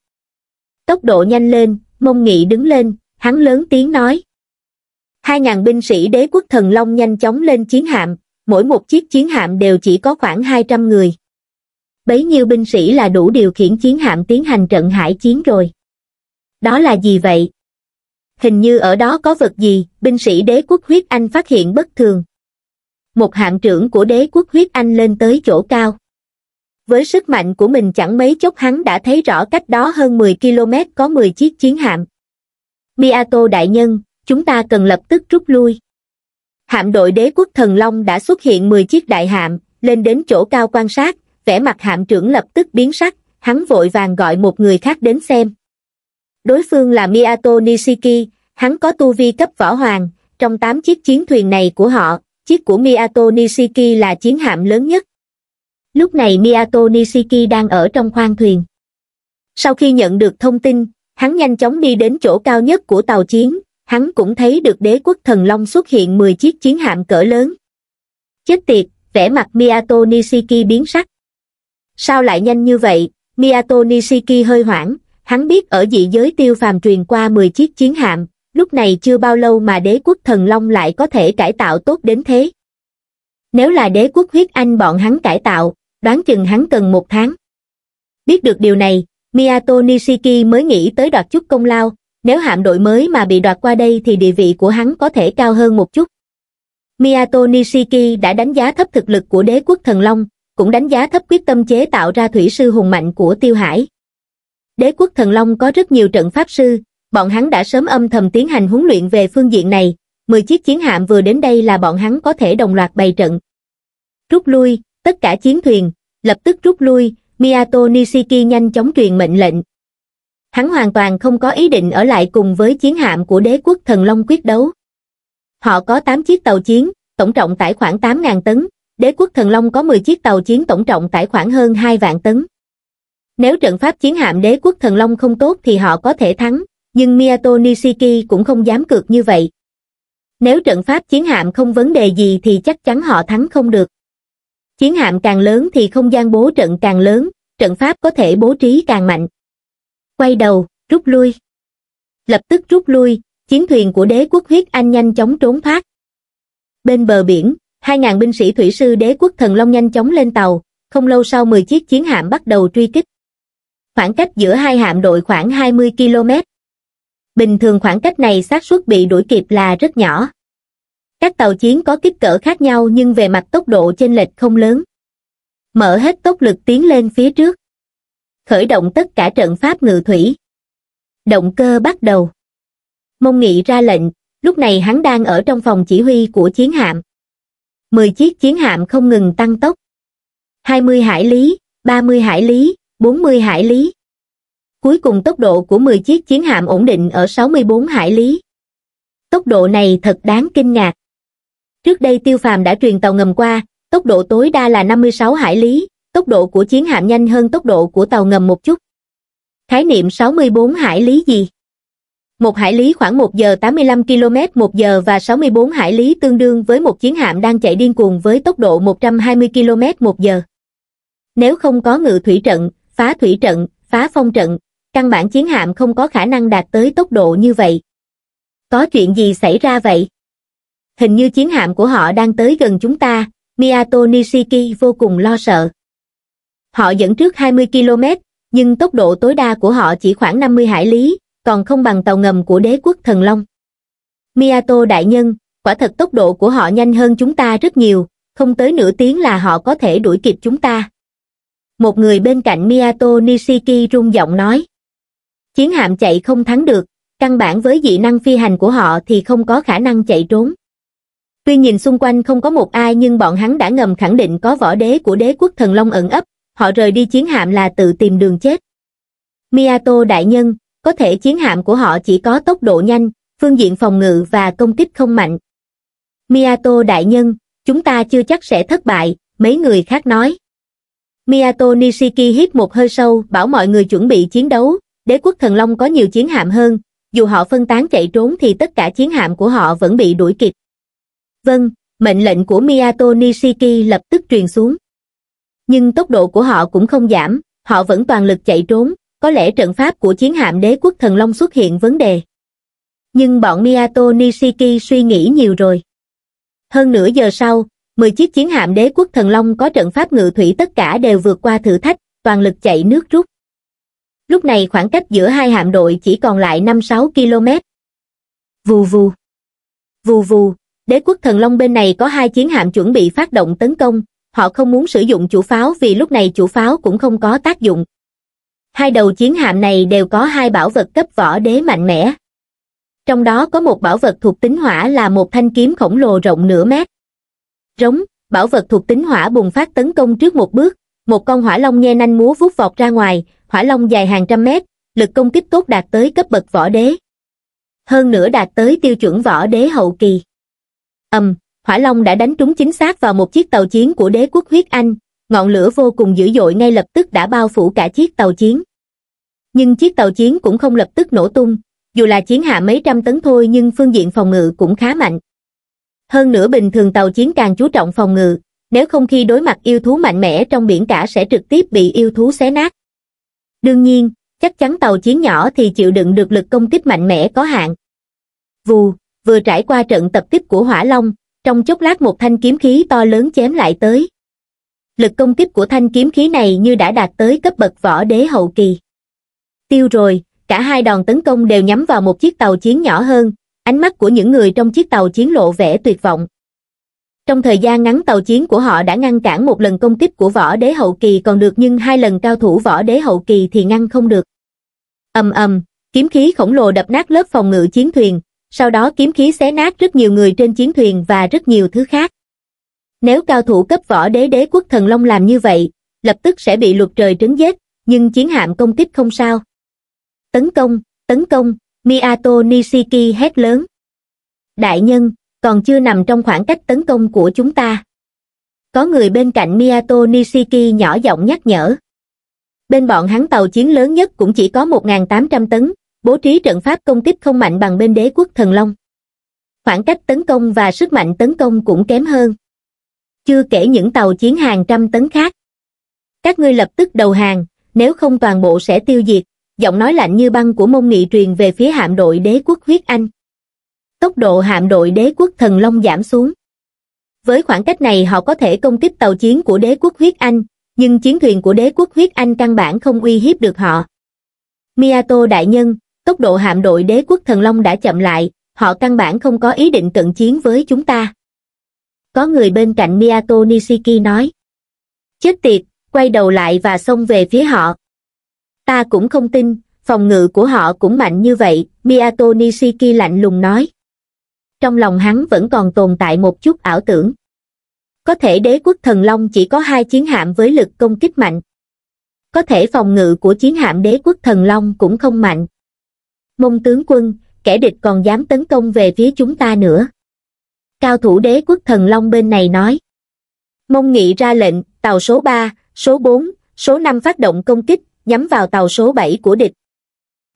tốc độ nhanh lên mông nghị đứng lên hắn lớn tiếng nói hai ngàn binh sĩ đế quốc thần long nhanh chóng lên chiến hạm mỗi một chiếc chiến hạm đều chỉ có khoảng 200 người. Bấy nhiêu binh sĩ là đủ điều khiển chiến hạm tiến hành trận hải chiến rồi. Đó là gì vậy? Hình như ở đó có vật gì, binh sĩ đế quốc huyết Anh phát hiện bất thường. Một hạm trưởng của đế quốc huyết Anh lên tới chỗ cao. Với sức mạnh của mình chẳng mấy chốc hắn đã thấy rõ cách đó hơn 10 km có 10 chiếc chiến hạm. Miato đại nhân, chúng ta cần lập tức rút lui. Hạm đội đế quốc thần long đã xuất hiện 10 chiếc đại hạm, lên đến chỗ cao quan sát, vẻ mặt hạm trưởng lập tức biến sắc, hắn vội vàng gọi một người khác đến xem. Đối phương là Miyato Nishiki, hắn có tu vi cấp võ hoàng, trong 8 chiếc chiến thuyền này của họ, chiếc của Miyato Nishiki là chiến hạm lớn nhất. Lúc này Miyato Nishiki đang ở trong khoang thuyền. Sau khi nhận được thông tin, hắn nhanh chóng đi đến chỗ cao nhất của tàu chiến, hắn cũng thấy được đế quốc thần long xuất hiện 10 chiếc chiến hạm cỡ lớn. Chết tiệt, vẻ mặt Miyato Nishiki biến sắc. Sao lại nhanh như vậy? Miyato Nishiki hơi hoảng, hắn biết ở dị giới tiêu phàm truyền qua 10 chiếc chiến hạm, lúc này chưa bao lâu mà đế quốc thần long lại có thể cải tạo tốt đến thế. Nếu là đế quốc huyết anh bọn hắn cải tạo, đoán chừng hắn cần một tháng. Biết được điều này, Miyato Nishiki mới nghĩ tới đoạt chút công lao, nếu hạm đội mới mà bị đoạt qua đây thì địa vị của hắn có thể cao hơn một chút. Miyato Nishiki đã đánh giá thấp thực lực của đế quốc thần long, cũng đánh giá thấp quyết tâm chế tạo ra thủy sư hùng mạnh của Tiêu Hải. Đế quốc thần long có rất nhiều trận pháp sư, bọn hắn đã sớm âm thầm tiến hành huấn luyện về phương diện này, 10 chiếc chiến hạm vừa đến đây là bọn hắn có thể đồng loạt bày trận. Rút lui, tất cả chiến thuyền, lập tức rút lui, Miyato Nishiki nhanh chóng truyền mệnh lệnh hắn hoàn toàn không có ý định ở lại cùng với chiến hạm của đế quốc thần long quyết đấu họ có 8 chiếc tàu chiến tổng trọng tải khoảng 8.000 tấn đế quốc thần long có 10 chiếc tàu chiến tổng trọng tải khoảng hơn 2 vạn tấn nếu trận pháp chiến hạm đế quốc thần long không tốt thì họ có thể thắng nhưng miyato nishiki cũng không dám cược như vậy nếu trận pháp chiến hạm không vấn đề gì thì chắc chắn họ thắng không được chiến hạm càng lớn thì không gian bố trận càng lớn trận pháp có thể bố trí càng mạnh quay đầu, rút lui. Lập tức rút lui, chiến thuyền của đế quốc huyết anh nhanh chóng trốn thoát. Bên bờ biển, 2.000 binh sĩ thủy sư đế quốc thần long nhanh chóng lên tàu, không lâu sau 10 chiếc chiến hạm bắt đầu truy kích. Khoảng cách giữa hai hạm đội khoảng 20 km. Bình thường khoảng cách này xác suất bị đuổi kịp là rất nhỏ. Các tàu chiến có kích cỡ khác nhau nhưng về mặt tốc độ chênh lệch không lớn. Mở hết tốc lực tiến lên phía trước khởi động tất cả trận pháp ngự thủy. Động cơ bắt đầu. Mông Nghị ra lệnh, lúc này hắn đang ở trong phòng chỉ huy của chiến hạm. mười chiếc chiến hạm không ngừng tăng tốc. 20 hải lý, 30 hải lý, 40 hải lý. Cuối cùng tốc độ của 10 chiếc chiến hạm ổn định ở 64 hải lý. Tốc độ này thật đáng kinh ngạc. Trước đây Tiêu Phàm đã truyền tàu ngầm qua, tốc độ tối đa là 56 hải lý, tốc độ của chiến hạm nhanh hơn tốc độ của tàu ngầm một chút. Khái niệm 64 hải lý gì? Một hải lý khoảng 1 giờ 85 km một giờ và 64 hải lý tương đương với một chiến hạm đang chạy điên cuồng với tốc độ 120 km một giờ. Nếu không có ngự thủy trận, phá thủy trận, phá phong trận, căn bản chiến hạm không có khả năng đạt tới tốc độ như vậy. Có chuyện gì xảy ra vậy? Hình như chiến hạm của họ đang tới gần chúng ta, Miyato Nishiki vô cùng lo sợ. Họ dẫn trước 20 km, nhưng tốc độ tối đa của họ chỉ khoảng 50 hải lý, còn không bằng tàu ngầm của đế quốc thần long. Miato đại nhân, quả thật tốc độ của họ nhanh hơn chúng ta rất nhiều, không tới nửa tiếng là họ có thể đuổi kịp chúng ta. Một người bên cạnh Miato Nishiki rung giọng nói. Chiến hạm chạy không thắng được, căn bản với dị năng phi hành của họ thì không có khả năng chạy trốn. Tuy nhìn xung quanh không có một ai nhưng bọn hắn đã ngầm khẳng định có võ đế của đế quốc thần long ẩn ấp, họ rời đi chiến hạm là tự tìm đường chết. Miyato đại nhân, có thể chiến hạm của họ chỉ có tốc độ nhanh, phương diện phòng ngự và công kích không mạnh. Miyato đại nhân, chúng ta chưa chắc sẽ thất bại, mấy người khác nói. Miyato Nishiki hít một hơi sâu, bảo mọi người chuẩn bị chiến đấu, đế quốc thần long có nhiều chiến hạm hơn, dù họ phân tán chạy trốn thì tất cả chiến hạm của họ vẫn bị đuổi kịp. Vâng, mệnh lệnh của Miyato Nishiki lập tức truyền xuống nhưng tốc độ của họ cũng không giảm, họ vẫn toàn lực chạy trốn, có lẽ trận pháp của chiến hạm đế quốc thần long xuất hiện vấn đề. Nhưng bọn Miyato Nishiki suy nghĩ nhiều rồi. Hơn nửa giờ sau, 10 chiếc chiến hạm đế quốc thần long có trận pháp ngự thủy tất cả đều vượt qua thử thách, toàn lực chạy nước rút. Lúc này khoảng cách giữa hai hạm đội chỉ còn lại 5-6 km. Vù vù. Vù vù, đế quốc thần long bên này có hai chiến hạm chuẩn bị phát động tấn công, họ không muốn sử dụng chủ pháo vì lúc này chủ pháo cũng không có tác dụng. Hai đầu chiến hạm này đều có hai bảo vật cấp võ đế mạnh mẽ. Trong đó có một bảo vật thuộc tính hỏa là một thanh kiếm khổng lồ rộng nửa mét. Rống, bảo vật thuộc tính hỏa bùng phát tấn công trước một bước, một con hỏa long nhe nanh múa vút vọt ra ngoài, hỏa long dài hàng trăm mét, lực công kích tốt đạt tới cấp bậc võ đế. Hơn nữa đạt tới tiêu chuẩn võ đế hậu kỳ. Ầm, Hỏa Long đã đánh trúng chính xác vào một chiếc tàu chiến của đế quốc huyết Anh, ngọn lửa vô cùng dữ dội ngay lập tức đã bao phủ cả chiếc tàu chiến. Nhưng chiếc tàu chiến cũng không lập tức nổ tung, dù là chiến hạ mấy trăm tấn thôi nhưng phương diện phòng ngự cũng khá mạnh. Hơn nữa bình thường tàu chiến càng chú trọng phòng ngự, nếu không khi đối mặt yêu thú mạnh mẽ trong biển cả sẽ trực tiếp bị yêu thú xé nát. Đương nhiên, chắc chắn tàu chiến nhỏ thì chịu đựng được lực công kích mạnh mẽ có hạn. Vù, vừa trải qua trận tập tiếp của Hỏa Long, trong chốc lát một thanh kiếm khí to lớn chém lại tới lực công kích của thanh kiếm khí này như đã đạt tới cấp bậc võ đế hậu kỳ tiêu rồi cả hai đòn tấn công đều nhắm vào một chiếc tàu chiến nhỏ hơn ánh mắt của những người trong chiếc tàu chiến lộ vẻ tuyệt vọng trong thời gian ngắn tàu chiến của họ đã ngăn cản một lần công kích của võ đế hậu kỳ còn được nhưng hai lần cao thủ võ đế hậu kỳ thì ngăn không được ầm ầm kiếm khí khổng lồ đập nát lớp phòng ngự chiến thuyền sau đó kiếm khí xé nát rất nhiều người trên chiến thuyền và rất nhiều thứ khác. Nếu cao thủ cấp võ đế đế quốc thần long làm như vậy, lập tức sẽ bị luật trời trấn giết, nhưng chiến hạm công kích không sao. Tấn công, tấn công, Miyato Nishiki hét lớn. Đại nhân, còn chưa nằm trong khoảng cách tấn công của chúng ta. Có người bên cạnh Miyato Nishiki nhỏ giọng nhắc nhở. Bên bọn hắn tàu chiến lớn nhất cũng chỉ có 1.800 tấn, bố trí trận pháp công kích không mạnh bằng bên đế quốc thần long khoảng cách tấn công và sức mạnh tấn công cũng kém hơn chưa kể những tàu chiến hàng trăm tấn khác các ngươi lập tức đầu hàng nếu không toàn bộ sẽ tiêu diệt giọng nói lạnh như băng của mông nghị truyền về phía hạm đội đế quốc huyết anh tốc độ hạm đội đế quốc thần long giảm xuống với khoảng cách này họ có thể công kích tàu chiến của đế quốc huyết anh nhưng chiến thuyền của đế quốc huyết anh căn bản không uy hiếp được họ miato đại nhân tốc độ hạm đội đế quốc thần long đã chậm lại, họ căn bản không có ý định cận chiến với chúng ta. Có người bên cạnh Miyato Nishiki nói. Chết tiệt, quay đầu lại và xông về phía họ. Ta cũng không tin, phòng ngự của họ cũng mạnh như vậy, Miyato Nishiki lạnh lùng nói. Trong lòng hắn vẫn còn tồn tại một chút ảo tưởng. Có thể đế quốc thần long chỉ có hai chiến hạm với lực công kích mạnh. Có thể phòng ngự của chiến hạm đế quốc thần long cũng không mạnh mông tướng quân kẻ địch còn dám tấn công về phía chúng ta nữa cao thủ đế quốc thần long bên này nói mông nghị ra lệnh tàu số ba số bốn số năm phát động công kích nhắm vào tàu số bảy của địch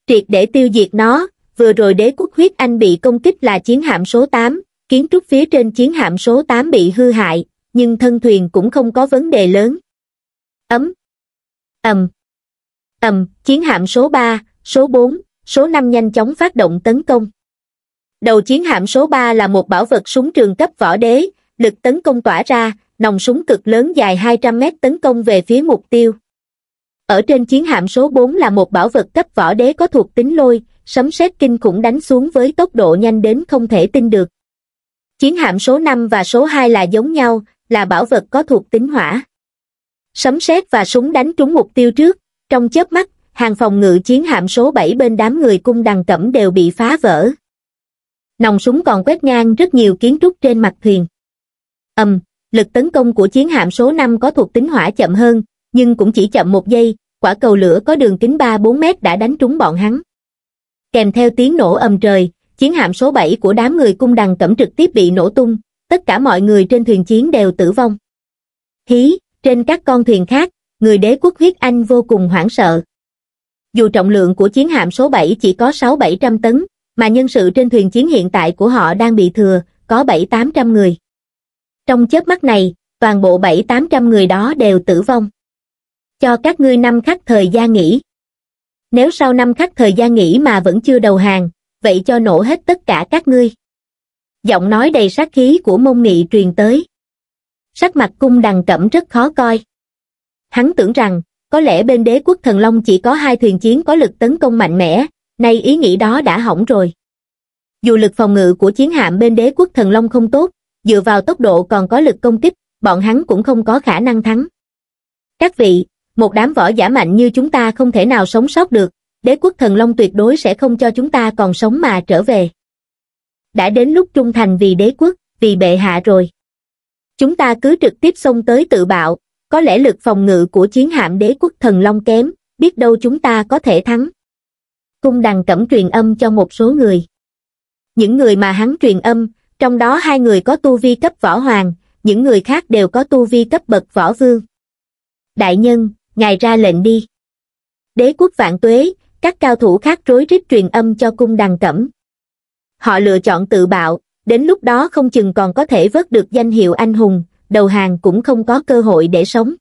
triệt để tiêu diệt nó vừa rồi đế quốc huyết anh bị công kích là chiến hạm số tám kiến trúc phía trên chiến hạm số tám bị hư hại nhưng thân thuyền cũng không có vấn đề lớn ấm ầm ầm chiến hạm số ba số bốn số 5 nhanh chóng phát động tấn công. Đầu chiến hạm số 3 là một bảo vật súng trường cấp võ đế, lực tấn công tỏa ra, nòng súng cực lớn dài 200 mét tấn công về phía mục tiêu. Ở trên chiến hạm số 4 là một bảo vật cấp võ đế có thuộc tính lôi, sấm sét kinh khủng đánh xuống với tốc độ nhanh đến không thể tin được. Chiến hạm số 5 và số 2 là giống nhau, là bảo vật có thuộc tính hỏa. Sấm sét và súng đánh trúng mục tiêu trước, trong chớp mắt hàng phòng ngự chiến hạm số 7 bên đám người cung đằng cẩm đều bị phá vỡ. Nòng súng còn quét ngang rất nhiều kiến trúc trên mặt thuyền. Ầm, lực tấn công của chiến hạm số 5 có thuộc tính hỏa chậm hơn, nhưng cũng chỉ chậm một giây, quả cầu lửa có đường kính 3-4 mét đã đánh trúng bọn hắn. Kèm theo tiếng nổ ầm trời, chiến hạm số 7 của đám người cung đằng cẩm trực tiếp bị nổ tung, tất cả mọi người trên thuyền chiến đều tử vong. Hí, trên các con thuyền khác, người đế quốc huyết anh vô cùng hoảng sợ, dù trọng lượng của chiến hạm số 7 chỉ có 6-700 tấn, mà nhân sự trên thuyền chiến hiện tại của họ đang bị thừa, có 7-800 người. Trong chớp mắt này, toàn bộ 7-800 người đó đều tử vong. Cho các ngươi năm khắc thời gian nghỉ. Nếu sau năm khắc thời gian nghỉ mà vẫn chưa đầu hàng, vậy cho nổ hết tất cả các ngươi. Giọng nói đầy sát khí của mông nghị truyền tới. Sắc mặt cung đằng cẩm rất khó coi. Hắn tưởng rằng, có lẽ bên đế quốc thần long chỉ có hai thuyền chiến có lực tấn công mạnh mẽ nay ý nghĩ đó đã hỏng rồi dù lực phòng ngự của chiến hạm bên đế quốc thần long không tốt dựa vào tốc độ còn có lực công kích bọn hắn cũng không có khả năng thắng các vị một đám võ giả mạnh như chúng ta không thể nào sống sót được đế quốc thần long tuyệt đối sẽ không cho chúng ta còn sống mà trở về đã đến lúc trung thành vì đế quốc vì bệ hạ rồi chúng ta cứ trực tiếp xông tới tự bạo có lẽ lực phòng ngự của chiến hạm đế quốc thần long kém, biết đâu chúng ta có thể thắng. Cung đằng cẩm truyền âm cho một số người. Những người mà hắn truyền âm, trong đó hai người có tu vi cấp võ hoàng, những người khác đều có tu vi cấp bậc võ vương. Đại nhân, ngài ra lệnh đi. Đế quốc vạn tuế, các cao thủ khác rối rít truyền âm cho cung đằng cẩm. Họ lựa chọn tự bạo, đến lúc đó không chừng còn có thể vớt được danh hiệu anh hùng, đầu hàng cũng không có cơ hội để sống.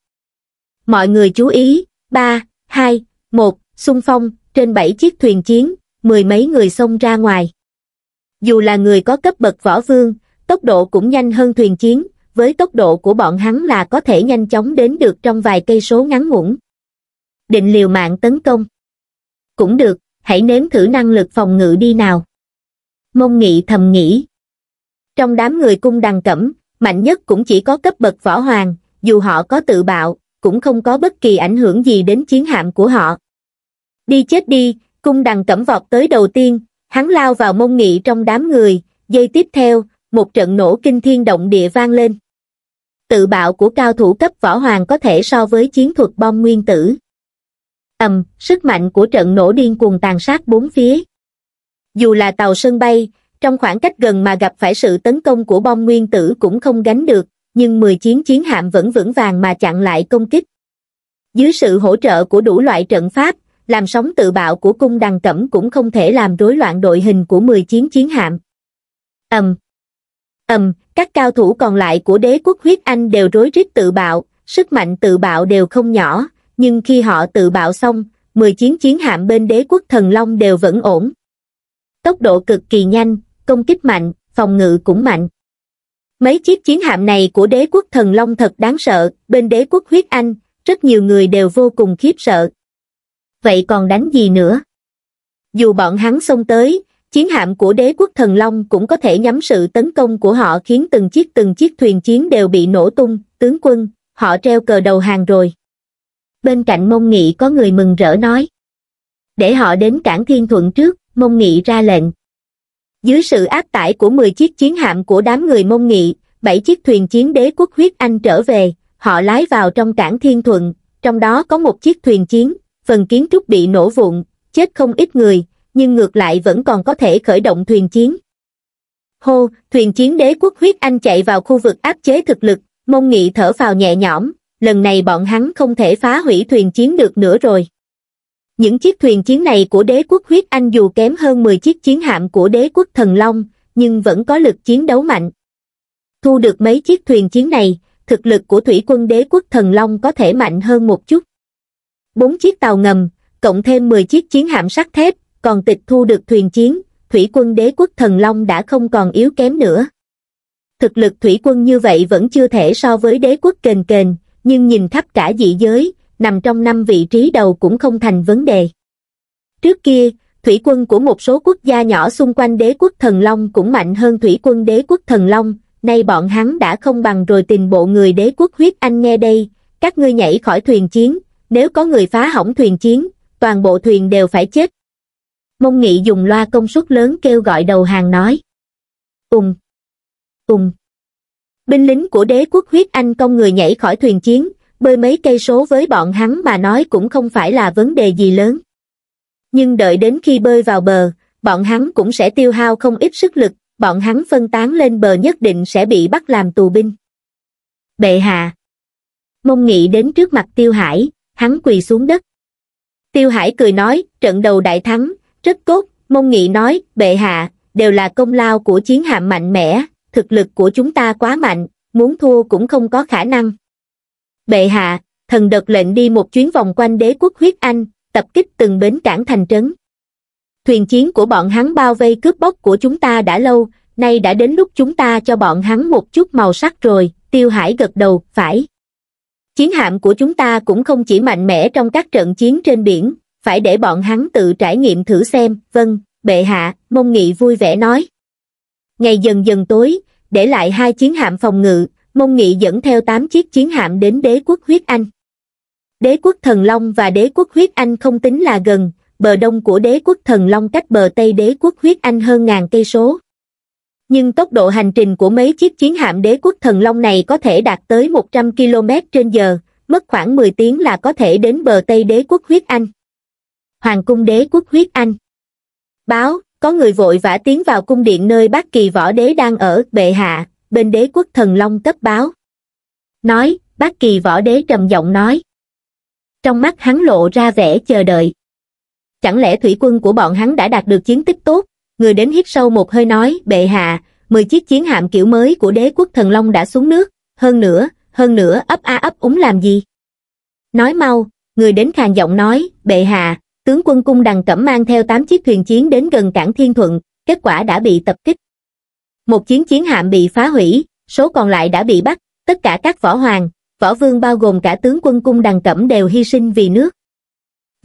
Mọi người chú ý, 3, 2, 1, xung phong, trên 7 chiếc thuyền chiến, mười mấy người xông ra ngoài. Dù là người có cấp bậc võ vương, tốc độ cũng nhanh hơn thuyền chiến, với tốc độ của bọn hắn là có thể nhanh chóng đến được trong vài cây số ngắn ngủn. Định liều mạng tấn công. Cũng được, hãy nếm thử năng lực phòng ngự đi nào. Mông Nghị thầm nghĩ. Trong đám người cung đằng cẩm, mạnh nhất cũng chỉ có cấp bậc võ hoàng, dù họ có tự bạo, cũng không có bất kỳ ảnh hưởng gì đến chiến hạm của họ. Đi chết đi, cung đằng cẩm vọt tới đầu tiên, hắn lao vào mông nghị trong đám người, dây tiếp theo, một trận nổ kinh thiên động địa vang lên. Tự bạo của cao thủ cấp võ hoàng có thể so với chiến thuật bom nguyên tử. Ầm, sức mạnh của trận nổ điên cuồng tàn sát bốn phía. Dù là tàu sân bay, trong khoảng cách gần mà gặp phải sự tấn công của bom nguyên tử cũng không gánh được, nhưng 10 chiến chiến hạm vẫn vững vàng mà chặn lại công kích. Dưới sự hỗ trợ của đủ loại trận pháp, làm sóng tự bạo của cung đằng cẩm cũng không thể làm rối loạn đội hình của 10 chiến chiến hạm. Ầm. Ầm, các cao thủ còn lại của đế quốc huyết anh đều rối rít tự bạo, sức mạnh tự bạo đều không nhỏ, nhưng khi họ tự bạo xong, 10 chiến chiến hạm bên đế quốc thần long đều vẫn ổn. Tốc độ cực kỳ nhanh, công kích mạnh, phòng ngự cũng mạnh. Mấy chiếc chiến hạm này của đế quốc thần long thật đáng sợ, bên đế quốc huyết anh, rất nhiều người đều vô cùng khiếp sợ. Vậy còn đánh gì nữa? Dù bọn hắn xông tới, chiến hạm của đế quốc thần long cũng có thể nhắm sự tấn công của họ khiến từng chiếc từng chiếc thuyền chiến đều bị nổ tung, tướng quân, họ treo cờ đầu hàng rồi. Bên cạnh mông nghị có người mừng rỡ nói. Để họ đến cảng thiên thuận trước, mông nghị ra lệnh dưới sự áp tải của 10 chiếc chiến hạm của đám người mông nghị, 7 chiếc thuyền chiến đế quốc huyết anh trở về, họ lái vào trong cảng Thiên Thuận, trong đó có một chiếc thuyền chiến, phần kiến trúc bị nổ vụn, chết không ít người, nhưng ngược lại vẫn còn có thể khởi động thuyền chiến. Hô, thuyền chiến đế quốc huyết anh chạy vào khu vực áp chế thực lực, mông nghị thở vào nhẹ nhõm, lần này bọn hắn không thể phá hủy thuyền chiến được nữa rồi những chiếc thuyền chiến này của đế quốc huyết anh dù kém hơn 10 chiếc chiến hạm của đế quốc thần long, nhưng vẫn có lực chiến đấu mạnh. Thu được mấy chiếc thuyền chiến này, thực lực của thủy quân đế quốc thần long có thể mạnh hơn một chút. Bốn chiếc tàu ngầm, cộng thêm 10 chiếc chiến hạm sắt thép, còn tịch thu được thuyền chiến, thủy quân đế quốc thần long đã không còn yếu kém nữa. Thực lực thủy quân như vậy vẫn chưa thể so với đế quốc kền kền, nhưng nhìn khắp cả dị giới, nằm trong năm vị trí đầu cũng không thành vấn đề. Trước kia, thủy quân của một số quốc gia nhỏ xung quanh đế quốc thần long cũng mạnh hơn thủy quân đế quốc thần long, nay bọn hắn đã không bằng rồi tình bộ người đế quốc huyết anh nghe đây, các ngươi nhảy khỏi thuyền chiến, nếu có người phá hỏng thuyền chiến, toàn bộ thuyền đều phải chết. Mông Nghị dùng loa công suất lớn kêu gọi đầu hàng nói. Ùng! Ùng! Binh lính của đế quốc huyết anh công người nhảy khỏi thuyền chiến, bơi mấy cây số với bọn hắn mà nói cũng không phải là vấn đề gì lớn. Nhưng đợi đến khi bơi vào bờ, bọn hắn cũng sẽ tiêu hao không ít sức lực, bọn hắn phân tán lên bờ nhất định sẽ bị bắt làm tù binh. Bệ hạ. Mông Nghị đến trước mặt Tiêu Hải, hắn quỳ xuống đất. Tiêu Hải cười nói, trận đầu đại thắng, rất tốt, Mông Nghị nói, bệ hạ, đều là công lao của chiến hạm mạnh mẽ, thực lực của chúng ta quá mạnh, muốn thua cũng không có khả năng bệ hạ, thần đợt lệnh đi một chuyến vòng quanh đế quốc huyết anh, tập kích từng bến cảng thành trấn. Thuyền chiến của bọn hắn bao vây cướp bóc của chúng ta đã lâu, nay đã đến lúc chúng ta cho bọn hắn một chút màu sắc rồi, tiêu hải gật đầu, phải. Chiến hạm của chúng ta cũng không chỉ mạnh mẽ trong các trận chiến trên biển, phải để bọn hắn tự trải nghiệm thử xem, vâng, bệ hạ, mông nghị vui vẻ nói. Ngày dần dần tối, để lại hai chiến hạm phòng ngự, Mông Nghị dẫn theo 8 chiếc chiến hạm đến đế quốc huyết Anh. Đế quốc Thần Long và đế quốc huyết Anh không tính là gần, bờ đông của đế quốc Thần Long cách bờ tây đế quốc huyết Anh hơn ngàn cây số. Nhưng tốc độ hành trình của mấy chiếc chiến hạm đế quốc Thần Long này có thể đạt tới 100 km trên giờ, mất khoảng 10 tiếng là có thể đến bờ tây đế quốc huyết Anh. Hoàng cung đế quốc huyết Anh Báo, có người vội vã tiến vào cung điện nơi bác kỳ võ đế đang ở, bệ hạ, bên đế quốc thần long cấp báo nói bác kỳ võ đế trầm giọng nói trong mắt hắn lộ ra vẻ chờ đợi chẳng lẽ thủy quân của bọn hắn đã đạt được chiến tích tốt người đến hít sâu một hơi nói bệ hạ mười chiếc chiến hạm kiểu mới của đế quốc thần long đã xuống nước hơn nữa hơn nữa ấp a ấp úng làm gì nói mau người đến khàn giọng nói bệ hạ tướng quân cung đằng cẩm mang theo tám chiếc thuyền chiến đến gần cảng thiên thuận kết quả đã bị tập kích một chiến chiến hạm bị phá hủy, số còn lại đã bị bắt, tất cả các võ hoàng, võ vương bao gồm cả tướng quân cung đằng cẩm đều hy sinh vì nước.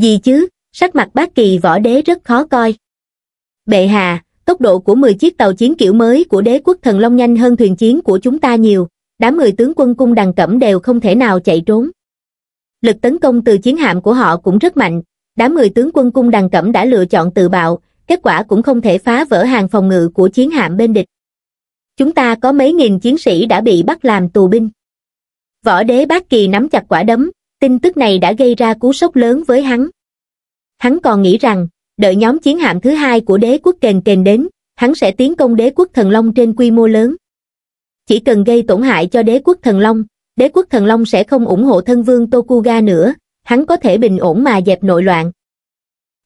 Gì chứ, sắc mặt bác kỳ võ đế rất khó coi. Bệ hạ, tốc độ của 10 chiếc tàu chiến kiểu mới của đế quốc thần long nhanh hơn thuyền chiến của chúng ta nhiều, đám người tướng quân cung đằng cẩm đều không thể nào chạy trốn. Lực tấn công từ chiến hạm của họ cũng rất mạnh, đám người tướng quân cung đằng cẩm đã lựa chọn tự bạo, kết quả cũng không thể phá vỡ hàng phòng ngự của chiến hạm bên địch chúng ta có mấy nghìn chiến sĩ đã bị bắt làm tù binh. Võ đế Bác Kỳ nắm chặt quả đấm, tin tức này đã gây ra cú sốc lớn với hắn. Hắn còn nghĩ rằng, đợi nhóm chiến hạm thứ hai của đế quốc kền kền đến, hắn sẽ tiến công đế quốc thần long trên quy mô lớn. Chỉ cần gây tổn hại cho đế quốc thần long, đế quốc thần long sẽ không ủng hộ thân vương Tokuga nữa, hắn có thể bình ổn mà dẹp nội loạn.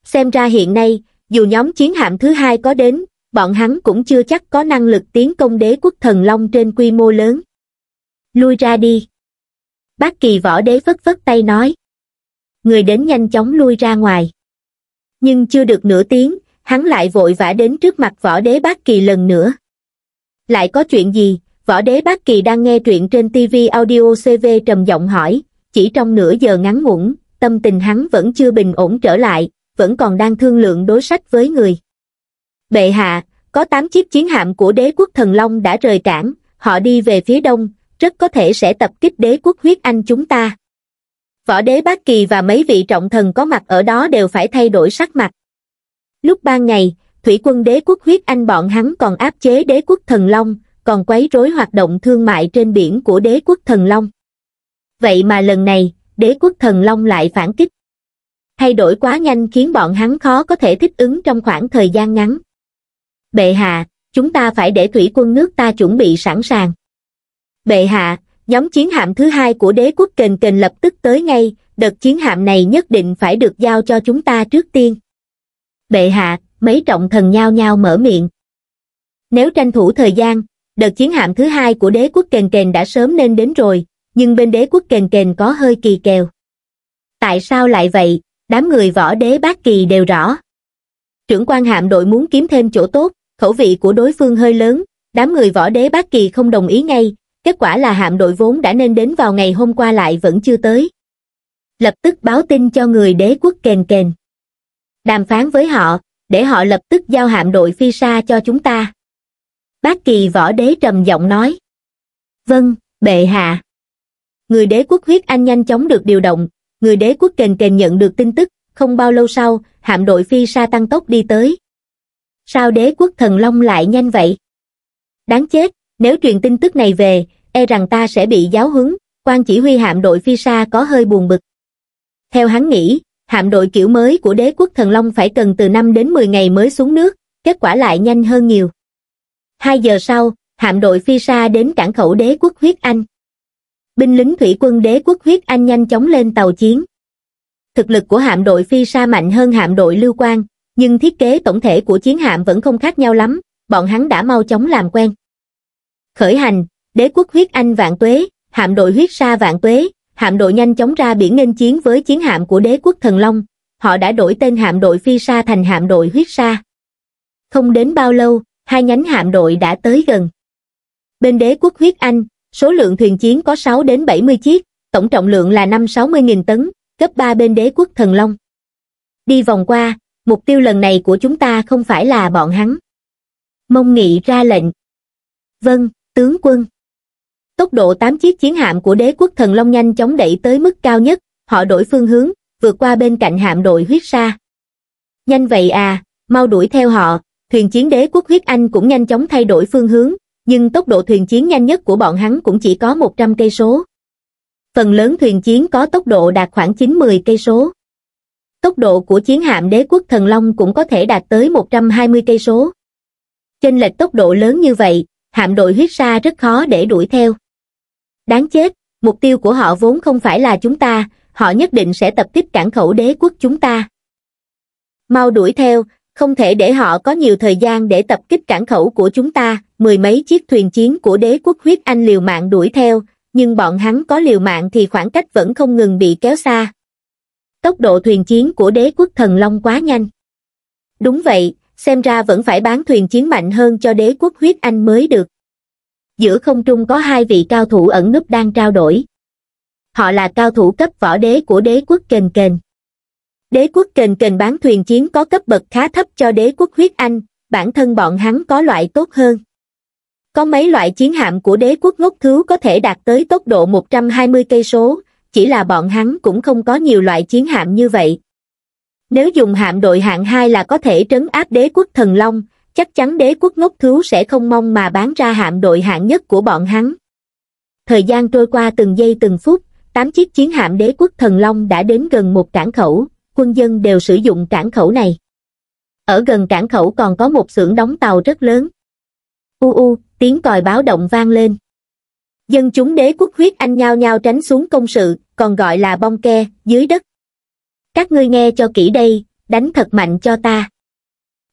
Xem ra hiện nay, dù nhóm chiến hạm thứ hai có đến, bọn hắn cũng chưa chắc có năng lực tiến công đế quốc thần long trên quy mô lớn. Lui ra đi. Bác kỳ võ đế vất vất tay nói. Người đến nhanh chóng lui ra ngoài. Nhưng chưa được nửa tiếng, hắn lại vội vã đến trước mặt võ đế bác kỳ lần nữa. Lại có chuyện gì? Võ đế bác kỳ đang nghe truyện trên TV audio CV trầm giọng hỏi, chỉ trong nửa giờ ngắn ngủn, tâm tình hắn vẫn chưa bình ổn trở lại, vẫn còn đang thương lượng đối sách với người. Bệ hạ, có 8 chiếc chiến hạm của đế quốc thần long đã rời cảng, họ đi về phía đông, rất có thể sẽ tập kích đế quốc huyết anh chúng ta. Võ đế Bác Kỳ và mấy vị trọng thần có mặt ở đó đều phải thay đổi sắc mặt. Lúc ban ngày, thủy quân đế quốc huyết anh bọn hắn còn áp chế đế quốc thần long, còn quấy rối hoạt động thương mại trên biển của đế quốc thần long. Vậy mà lần này, đế quốc thần long lại phản kích. Thay đổi quá nhanh khiến bọn hắn khó có thể thích ứng trong khoảng thời gian ngắn bệ hạ, chúng ta phải để thủy quân nước ta chuẩn bị sẵn sàng. Bệ hạ, nhóm chiến hạm thứ hai của đế quốc kền kền lập tức tới ngay, đợt chiến hạm này nhất định phải được giao cho chúng ta trước tiên. Bệ hạ, mấy trọng thần nhao nhao mở miệng. Nếu tranh thủ thời gian, đợt chiến hạm thứ hai của đế quốc kền kền đã sớm nên đến rồi, nhưng bên đế quốc kền kền có hơi kỳ kèo. Tại sao lại vậy? Đám người võ đế bác kỳ đều rõ. Trưởng quan hạm đội muốn kiếm thêm chỗ tốt, khẩu vị của đối phương hơi lớn, đám người võ đế bác kỳ không đồng ý ngay, kết quả là hạm đội vốn đã nên đến vào ngày hôm qua lại vẫn chưa tới. Lập tức báo tin cho người đế quốc kền kền. Đàm phán với họ, để họ lập tức giao hạm đội phi sa cho chúng ta. Bác kỳ võ đế trầm giọng nói. Vâng, bệ hạ. Người đế quốc huyết anh nhanh chóng được điều động, người đế quốc kền kền nhận được tin tức, không bao lâu sau, hạm đội phi sa tăng tốc đi tới sao đế quốc thần long lại nhanh vậy? Đáng chết, nếu truyền tin tức này về, e rằng ta sẽ bị giáo huấn quan chỉ huy hạm đội phi sa có hơi buồn bực. Theo hắn nghĩ, hạm đội kiểu mới của đế quốc thần long phải cần từ 5 đến 10 ngày mới xuống nước, kết quả lại nhanh hơn nhiều. Hai giờ sau, hạm đội phi sa đến cảng khẩu đế quốc huyết Anh. Binh lính thủy quân đế quốc huyết Anh nhanh chóng lên tàu chiến. Thực lực của hạm đội phi sa mạnh hơn hạm đội lưu quang nhưng thiết kế tổng thể của chiến hạm vẫn không khác nhau lắm, bọn hắn đã mau chóng làm quen. Khởi hành, đế quốc huyết anh vạn tuế, hạm đội huyết sa vạn tuế, hạm đội nhanh chóng ra biển nghênh chiến với chiến hạm của đế quốc thần long, họ đã đổi tên hạm đội phi sa thành hạm đội huyết sa. Không đến bao lâu, hai nhánh hạm đội đã tới gần. Bên đế quốc huyết anh, số lượng thuyền chiến có 6 đến 70 chiếc, tổng trọng lượng là 5-60.000 tấn, cấp 3 bên đế quốc thần long. Đi vòng qua, mục tiêu lần này của chúng ta không phải là bọn hắn mông nghị ra lệnh vâng tướng quân tốc độ tám chiếc chiến hạm của đế quốc thần long nhanh chóng đẩy tới mức cao nhất họ đổi phương hướng vượt qua bên cạnh hạm đội huyết sa nhanh vậy à mau đuổi theo họ thuyền chiến đế quốc huyết anh cũng nhanh chóng thay đổi phương hướng nhưng tốc độ thuyền chiến nhanh nhất của bọn hắn cũng chỉ có 100 cây số. Phần lớn thuyền chiến có tốc độ đạt khoảng 9-10 cây số tốc độ của chiến hạm đế quốc thần long cũng có thể đạt tới 120 cây số. Trên lệch tốc độ lớn như vậy, hạm đội huyết sa rất khó để đuổi theo. Đáng chết, mục tiêu của họ vốn không phải là chúng ta, họ nhất định sẽ tập kích cản khẩu đế quốc chúng ta. Mau đuổi theo, không thể để họ có nhiều thời gian để tập kích cản khẩu của chúng ta, mười mấy chiếc thuyền chiến của đế quốc huyết anh liều mạng đuổi theo, nhưng bọn hắn có liều mạng thì khoảng cách vẫn không ngừng bị kéo xa, tốc độ thuyền chiến của đế quốc thần long quá nhanh. Đúng vậy, xem ra vẫn phải bán thuyền chiến mạnh hơn cho đế quốc huyết anh mới được. Giữa không trung có hai vị cao thủ ẩn núp đang trao đổi. Họ là cao thủ cấp võ đế của đế quốc kền kền. Đế quốc kền kền bán thuyền chiến có cấp bậc khá thấp cho đế quốc huyết anh, bản thân bọn hắn có loại tốt hơn. Có mấy loại chiến hạm của đế quốc ngốc thứ có thể đạt tới tốc độ 120 cây số, chỉ là bọn hắn cũng không có nhiều loại chiến hạm như vậy. Nếu dùng hạm đội hạng 2 là có thể trấn áp đế quốc thần long, chắc chắn đế quốc ngốc thú sẽ không mong mà bán ra hạm đội hạng nhất của bọn hắn. Thời gian trôi qua từng giây từng phút, 8 chiếc chiến hạm đế quốc thần long đã đến gần một cảng khẩu, quân dân đều sử dụng cảng khẩu này. Ở gần cảng khẩu còn có một xưởng đóng tàu rất lớn. U u, tiếng còi báo động vang lên dân chúng đế quốc huyết anh nhao nhao tránh xuống công sự còn gọi là bong ke dưới đất các ngươi nghe cho kỹ đây đánh thật mạnh cho ta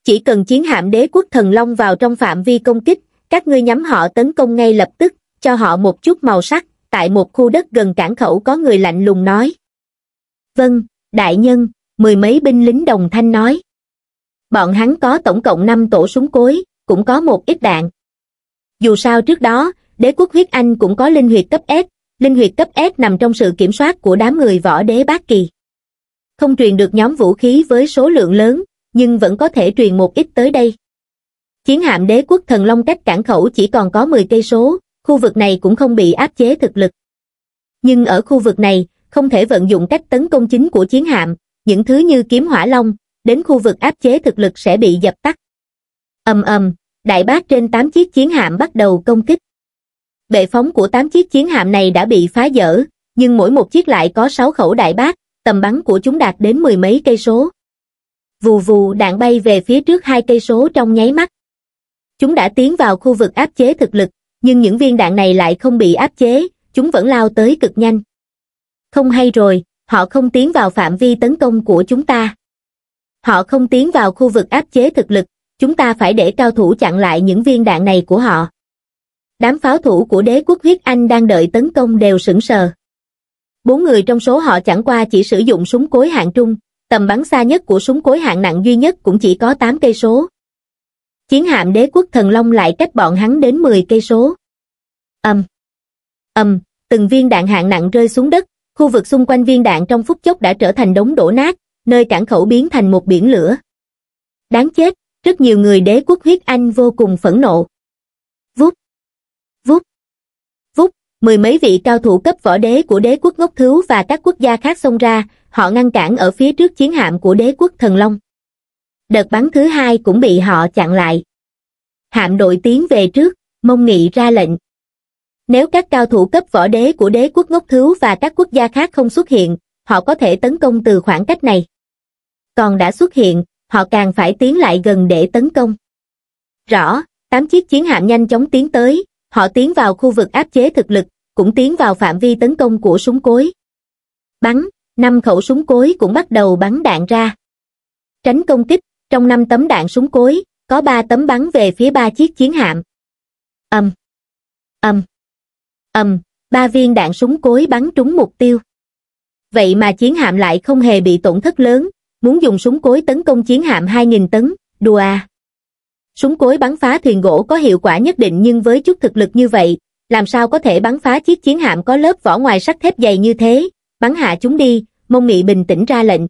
chỉ cần chiến hạm đế quốc thần long vào trong phạm vi công kích các ngươi nhắm họ tấn công ngay lập tức cho họ một chút màu sắc tại một khu đất gần cảng khẩu có người lạnh lùng nói vâng đại nhân mười mấy binh lính đồng thanh nói bọn hắn có tổng cộng năm tổ súng cối cũng có một ít đạn dù sao trước đó đế quốc huyết anh cũng có linh huyệt cấp S, linh huyệt cấp S nằm trong sự kiểm soát của đám người võ đế bát kỳ. Không truyền được nhóm vũ khí với số lượng lớn, nhưng vẫn có thể truyền một ít tới đây. Chiến hạm đế quốc thần long cách cảng khẩu chỉ còn có 10 cây số, khu vực này cũng không bị áp chế thực lực. Nhưng ở khu vực này, không thể vận dụng cách tấn công chính của chiến hạm, những thứ như kiếm hỏa long, đến khu vực áp chế thực lực sẽ bị dập tắt. ầm ầm, đại bác trên 8 chiếc chiến hạm bắt đầu công kích bệ phóng của 8 chiếc chiến hạm này đã bị phá dỡ, nhưng mỗi một chiếc lại có 6 khẩu đại bác, tầm bắn của chúng đạt đến mười mấy cây số. Vù vù đạn bay về phía trước hai cây số trong nháy mắt. Chúng đã tiến vào khu vực áp chế thực lực, nhưng những viên đạn này lại không bị áp chế, chúng vẫn lao tới cực nhanh. Không hay rồi, họ không tiến vào phạm vi tấn công của chúng ta. Họ không tiến vào khu vực áp chế thực lực, chúng ta phải để cao thủ chặn lại những viên đạn này của họ đám pháo thủ của đế quốc huyết anh đang đợi tấn công đều sững sờ. Bốn người trong số họ chẳng qua chỉ sử dụng súng cối hạng trung, tầm bắn xa nhất của súng cối hạng nặng duy nhất cũng chỉ có 8 cây số. Chiến hạm đế quốc thần long lại cách bọn hắn đến 10 cây số. Ầm. Ầm, từng viên đạn hạng nặng rơi xuống đất, khu vực xung quanh viên đạn trong phút chốc đã trở thành đống đổ nát, nơi cảng khẩu biến thành một biển lửa. Đáng chết, rất nhiều người đế quốc huyết anh vô cùng phẫn nộ. Vút. Vút. Vút, mười mấy vị cao thủ cấp võ đế của đế quốc ngốc thứu và các quốc gia khác xông ra, họ ngăn cản ở phía trước chiến hạm của đế quốc thần long. Đợt bắn thứ hai cũng bị họ chặn lại. Hạm đội tiến về trước, mông nghị ra lệnh. Nếu các cao thủ cấp võ đế của đế quốc ngốc thứu và các quốc gia khác không xuất hiện, họ có thể tấn công từ khoảng cách này. Còn đã xuất hiện, họ càng phải tiến lại gần để tấn công. Rõ, tám chiếc chiến hạm nhanh chóng tiến tới, họ tiến vào khu vực áp chế thực lực, cũng tiến vào phạm vi tấn công của súng cối. Bắn, năm khẩu súng cối cũng bắt đầu bắn đạn ra. Tránh công kích, trong năm tấm đạn súng cối, có ba tấm bắn về phía ba chiếc chiến hạm. Âm, um, âm, âm, um, ba viên đạn súng cối bắn trúng mục tiêu. Vậy mà chiến hạm lại không hề bị tổn thất lớn, muốn dùng súng cối tấn công chiến hạm 2.000 tấn, đùa à. Súng cối bắn phá thuyền gỗ có hiệu quả nhất định nhưng với chút thực lực như vậy, làm sao có thể bắn phá chiếc chiến hạm có lớp vỏ ngoài sắt thép dày như thế, bắn hạ chúng đi, mông nghị bình tĩnh ra lệnh.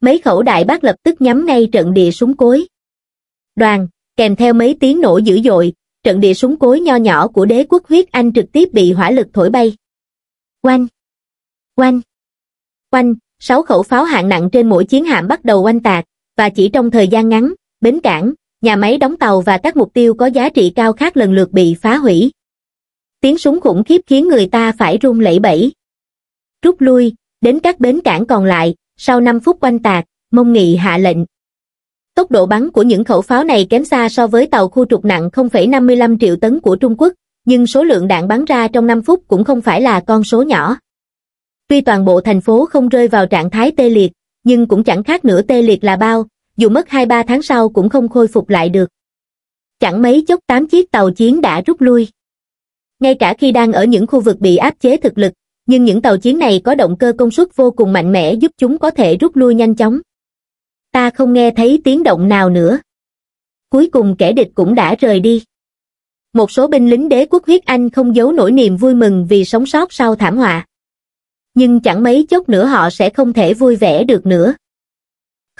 Mấy khẩu đại bác lập tức nhắm ngay trận địa súng cối. Đoàn, kèm theo mấy tiếng nổ dữ dội, trận địa súng cối nho nhỏ của đế quốc huyết Anh trực tiếp bị hỏa lực thổi bay. Oanh! Oanh! Oanh! Sáu khẩu pháo hạng nặng trên mỗi chiến hạm bắt đầu oanh tạc, và chỉ trong thời gian ngắn, bến cảng, nhà máy đóng tàu và các mục tiêu có giá trị cao khác lần lượt bị phá hủy. Tiếng súng khủng khiếp khiến người ta phải run lẩy bẩy. Rút lui, đến các bến cảng còn lại, sau 5 phút quanh tạc, mông nghị hạ lệnh. Tốc độ bắn của những khẩu pháo này kém xa so với tàu khu trục nặng 0,55 triệu tấn của Trung Quốc, nhưng số lượng đạn bắn ra trong 5 phút cũng không phải là con số nhỏ. Tuy toàn bộ thành phố không rơi vào trạng thái tê liệt, nhưng cũng chẳng khác nữa tê liệt là bao, dù mất 2-3 tháng sau cũng không khôi phục lại được. Chẳng mấy chốc 8 chiếc tàu chiến đã rút lui. Ngay cả khi đang ở những khu vực bị áp chế thực lực, nhưng những tàu chiến này có động cơ công suất vô cùng mạnh mẽ giúp chúng có thể rút lui nhanh chóng. Ta không nghe thấy tiếng động nào nữa. Cuối cùng kẻ địch cũng đã rời đi. Một số binh lính đế quốc huyết Anh không giấu nổi niềm vui mừng vì sống sót sau thảm họa. Nhưng chẳng mấy chốc nữa họ sẽ không thể vui vẻ được nữa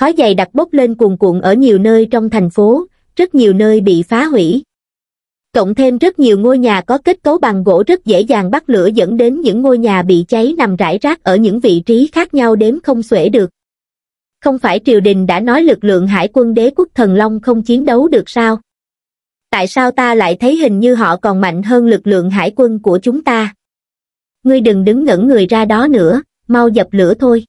khói dày đặc bốc lên cuồn cuộn ở nhiều nơi trong thành phố, rất nhiều nơi bị phá hủy. Cộng thêm rất nhiều ngôi nhà có kết cấu bằng gỗ rất dễ dàng bắt lửa dẫn đến những ngôi nhà bị cháy nằm rải rác ở những vị trí khác nhau đếm không xuể được. Không phải triều đình đã nói lực lượng hải quân đế quốc thần long không chiến đấu được sao? Tại sao ta lại thấy hình như họ còn mạnh hơn lực lượng hải quân của chúng ta? Ngươi đừng đứng ngẩn người ra đó nữa, mau dập lửa thôi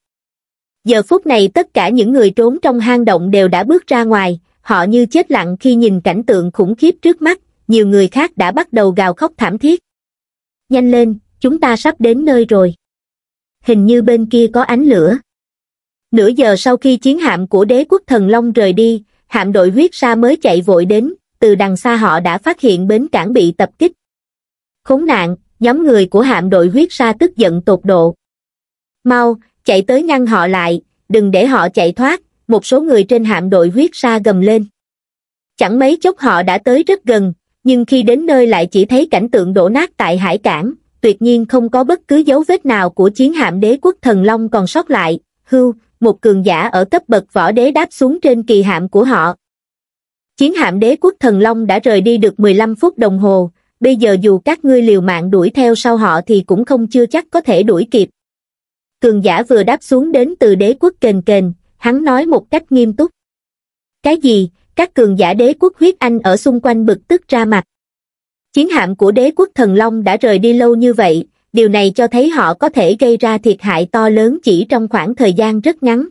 giờ phút này tất cả những người trốn trong hang động đều đã bước ra ngoài họ như chết lặng khi nhìn cảnh tượng khủng khiếp trước mắt nhiều người khác đã bắt đầu gào khóc thảm thiết nhanh lên chúng ta sắp đến nơi rồi hình như bên kia có ánh lửa nửa giờ sau khi chiến hạm của đế quốc thần long rời đi hạm đội huyết sa mới chạy vội đến từ đằng xa họ đã phát hiện bến cảng bị tập kích khốn nạn nhóm người của hạm đội huyết sa tức giận tột độ mau chạy tới ngăn họ lại đừng để họ chạy thoát một số người trên hạm đội huyết ra gầm lên chẳng mấy chốc họ đã tới rất gần nhưng khi đến nơi lại chỉ thấy cảnh tượng đổ nát tại hải cảng tuyệt nhiên không có bất cứ dấu vết nào của chiến hạm đế quốc thần long còn sót lại hưu một cường giả ở cấp bậc võ đế đáp xuống trên kỳ hạm của họ chiến hạm đế quốc thần long đã rời đi được 15 phút đồng hồ bây giờ dù các ngươi liều mạng đuổi theo sau họ thì cũng không chưa chắc có thể đuổi kịp cường giả vừa đáp xuống đến từ đế quốc kền kền, hắn nói một cách nghiêm túc. Cái gì, các cường giả đế quốc huyết anh ở xung quanh bực tức ra mặt. Chiến hạm của đế quốc thần long đã rời đi lâu như vậy, điều này cho thấy họ có thể gây ra thiệt hại to lớn chỉ trong khoảng thời gian rất ngắn.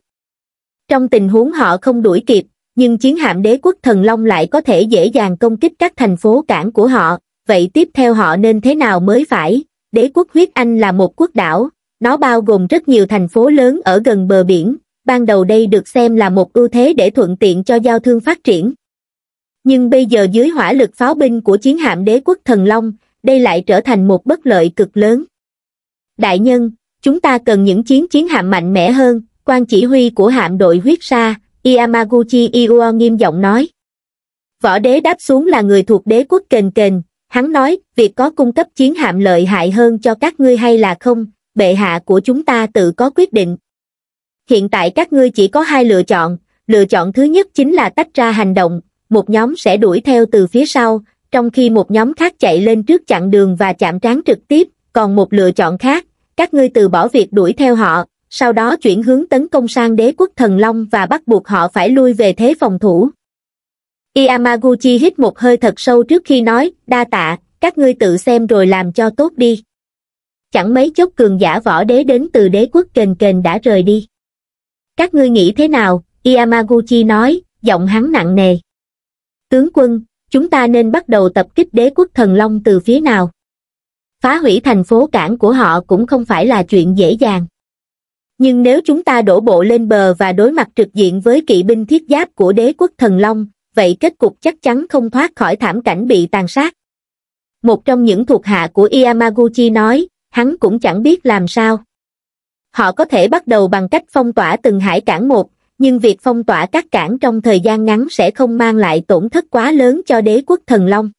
Trong tình huống họ không đuổi kịp, nhưng chiến hạm đế quốc thần long lại có thể dễ dàng công kích các thành phố cảng của họ, vậy tiếp theo họ nên thế nào mới phải? Đế quốc huyết anh là một quốc đảo, nó bao gồm rất nhiều thành phố lớn ở gần bờ biển, ban đầu đây được xem là một ưu thế để thuận tiện cho giao thương phát triển. Nhưng bây giờ dưới hỏa lực pháo binh của chiến hạm đế quốc Thần Long, đây lại trở thành một bất lợi cực lớn. Đại nhân, chúng ta cần những chiến chiến hạm mạnh mẽ hơn, quan chỉ huy của hạm đội huyết sa, Yamaguchi Iuo nghiêm giọng nói. Võ đế đáp xuống là người thuộc đế quốc kền kền, hắn nói, việc có cung cấp chiến hạm lợi hại hơn cho các ngươi hay là không, bệ hạ của chúng ta tự có quyết định. Hiện tại các ngươi chỉ có hai lựa chọn, lựa chọn thứ nhất chính là tách ra hành động, một nhóm sẽ đuổi theo từ phía sau, trong khi một nhóm khác chạy lên trước chặn đường và chạm trán trực tiếp, còn một lựa chọn khác, các ngươi từ bỏ việc đuổi theo họ, sau đó chuyển hướng tấn công sang đế quốc thần long và bắt buộc họ phải lui về thế phòng thủ. Yamaguchi hít một hơi thật sâu trước khi nói, đa tạ, các ngươi tự xem rồi làm cho tốt đi chẳng mấy chốc cường giả võ đế đến từ đế quốc kền kền đã rời đi. Các ngươi nghĩ thế nào? Yamaguchi nói, giọng hắn nặng nề. Tướng quân, chúng ta nên bắt đầu tập kích đế quốc thần long từ phía nào? Phá hủy thành phố cảng của họ cũng không phải là chuyện dễ dàng. Nhưng nếu chúng ta đổ bộ lên bờ và đối mặt trực diện với kỵ binh thiết giáp của đế quốc thần long, vậy kết cục chắc chắn không thoát khỏi thảm cảnh bị tàn sát. Một trong những thuộc hạ của Yamaguchi nói, hắn cũng chẳng biết làm sao. Họ có thể bắt đầu bằng cách phong tỏa từng hải cảng một, nhưng việc phong tỏa các cảng trong thời gian ngắn sẽ không mang lại tổn thất quá lớn cho đế quốc thần long.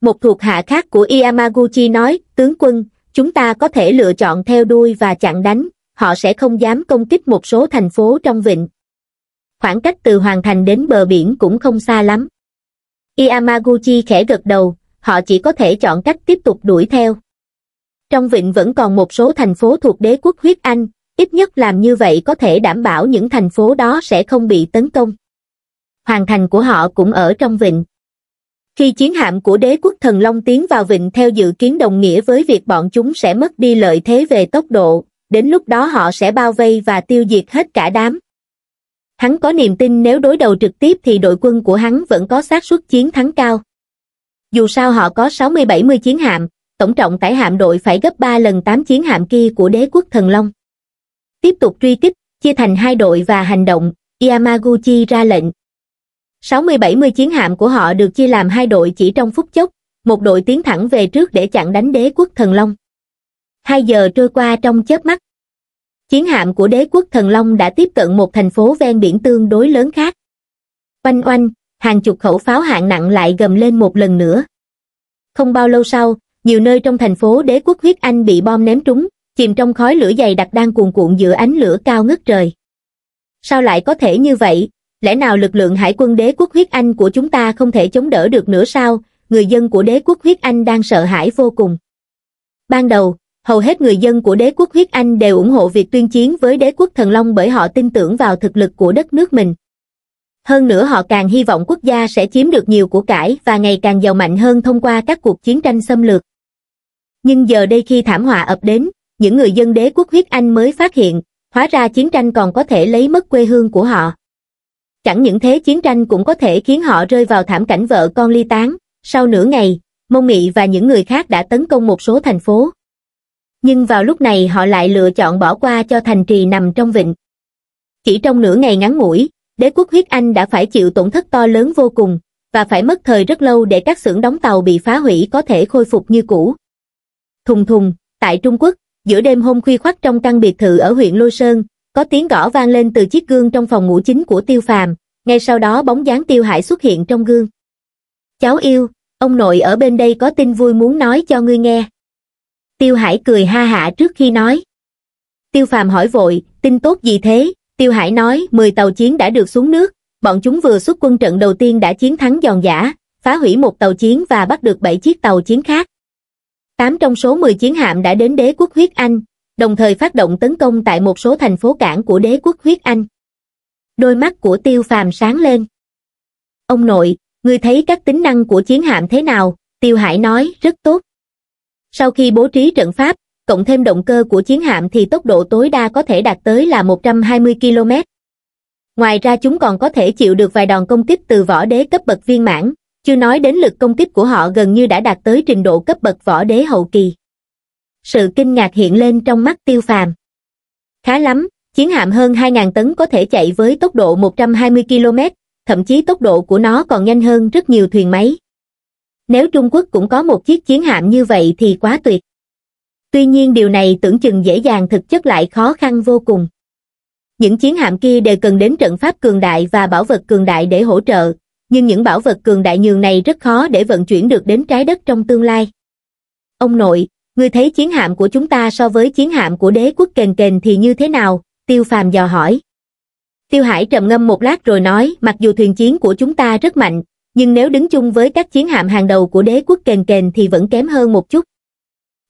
Một thuộc hạ khác của Yamaguchi nói, tướng quân, chúng ta có thể lựa chọn theo đuôi và chặn đánh, họ sẽ không dám công kích một số thành phố trong vịnh. Khoảng cách từ hoàng thành đến bờ biển cũng không xa lắm. Yamaguchi khẽ gật đầu, họ chỉ có thể chọn cách tiếp tục đuổi theo. Trong vịnh vẫn còn một số thành phố thuộc đế quốc huyết Anh, ít nhất làm như vậy có thể đảm bảo những thành phố đó sẽ không bị tấn công. Hoàng thành của họ cũng ở trong vịnh. Khi chiến hạm của đế quốc thần Long tiến vào vịnh theo dự kiến đồng nghĩa với việc bọn chúng sẽ mất đi lợi thế về tốc độ, đến lúc đó họ sẽ bao vây và tiêu diệt hết cả đám. Hắn có niềm tin nếu đối đầu trực tiếp thì đội quân của hắn vẫn có xác suất chiến thắng cao. Dù sao họ có 60-70 chiến hạm, tổng trọng tải hạm đội phải gấp 3 lần 8 chiến hạm kia của đế quốc thần long. Tiếp tục truy kích, chia thành hai đội và hành động, Yamaguchi ra lệnh. 60-70 chiến hạm của họ được chia làm hai đội chỉ trong phút chốc, một đội tiến thẳng về trước để chặn đánh đế quốc thần long. Hai giờ trôi qua trong chớp mắt. Chiến hạm của đế quốc thần long đã tiếp cận một thành phố ven biển tương đối lớn khác. Oanh oanh, hàng chục khẩu pháo hạng nặng lại gầm lên một lần nữa. Không bao lâu sau, nhiều nơi trong thành phố đế quốc huyết anh bị bom ném trúng, chìm trong khói lửa dày đặc đang cuồn cuộn giữa ánh lửa cao ngất trời. Sao lại có thể như vậy? Lẽ nào lực lượng hải quân đế quốc huyết anh của chúng ta không thể chống đỡ được nữa sao? Người dân của đế quốc huyết anh đang sợ hãi vô cùng. Ban đầu, hầu hết người dân của đế quốc huyết anh đều ủng hộ việc tuyên chiến với đế quốc thần long bởi họ tin tưởng vào thực lực của đất nước mình. Hơn nữa họ càng hy vọng quốc gia sẽ chiếm được nhiều của cải và ngày càng giàu mạnh hơn thông qua các cuộc chiến tranh xâm lược nhưng giờ đây khi thảm họa ập đến, những người dân đế quốc huyết Anh mới phát hiện, hóa ra chiến tranh còn có thể lấy mất quê hương của họ. Chẳng những thế chiến tranh cũng có thể khiến họ rơi vào thảm cảnh vợ con ly tán, sau nửa ngày, Mông Nghị và những người khác đã tấn công một số thành phố. Nhưng vào lúc này họ lại lựa chọn bỏ qua cho thành trì nằm trong vịnh. Chỉ trong nửa ngày ngắn ngủi, đế quốc huyết Anh đã phải chịu tổn thất to lớn vô cùng, và phải mất thời rất lâu để các xưởng đóng tàu bị phá hủy có thể khôi phục như cũ. Thùng thùng, tại Trung Quốc, giữa đêm hôm khuya khoắt trong căn biệt thự ở huyện Lô Sơn, có tiếng gõ vang lên từ chiếc gương trong phòng ngủ chính của Tiêu Phàm, ngay sau đó bóng dáng Tiêu Hải xuất hiện trong gương. "Cháu yêu, ông nội ở bên đây có tin vui muốn nói cho ngươi nghe." Tiêu Hải cười ha hả trước khi nói. Tiêu Phàm hỏi vội, "Tin tốt gì thế?" Tiêu Hải nói, "10 tàu chiến đã được xuống nước, bọn chúng vừa xuất quân trận đầu tiên đã chiến thắng giòn giả phá hủy một tàu chiến và bắt được 7 chiếc tàu chiến khác. 8 trong số 10 chiến hạm đã đến đế quốc huyết Anh, đồng thời phát động tấn công tại một số thành phố cảng của đế quốc huyết Anh. Đôi mắt của tiêu phàm sáng lên. Ông nội, ngươi thấy các tính năng của chiến hạm thế nào? Tiêu Hải nói, rất tốt. Sau khi bố trí trận pháp, cộng thêm động cơ của chiến hạm thì tốc độ tối đa có thể đạt tới là 120 km. Ngoài ra chúng còn có thể chịu được vài đòn công kích từ võ đế cấp bậc viên mãn, chưa nói đến lực công kích của họ gần như đã đạt tới trình độ cấp bậc võ đế hậu kỳ sự kinh ngạc hiện lên trong mắt tiêu phàm khá lắm chiến hạm hơn 2.000 tấn có thể chạy với tốc độ 120 km thậm chí tốc độ của nó còn nhanh hơn rất nhiều thuyền máy nếu trung quốc cũng có một chiếc chiến hạm như vậy thì quá tuyệt tuy nhiên điều này tưởng chừng dễ dàng thực chất lại khó khăn vô cùng những chiến hạm kia đều cần đến trận pháp cường đại và bảo vật cường đại để hỗ trợ nhưng những bảo vật cường đại nhường này rất khó để vận chuyển được đến trái đất trong tương lai. Ông nội, ngươi thấy chiến hạm của chúng ta so với chiến hạm của đế quốc kền kền thì như thế nào? Tiêu Phàm dò hỏi. Tiêu Hải trầm ngâm một lát rồi nói, mặc dù thuyền chiến của chúng ta rất mạnh, nhưng nếu đứng chung với các chiến hạm hàng đầu của đế quốc kền kền thì vẫn kém hơn một chút.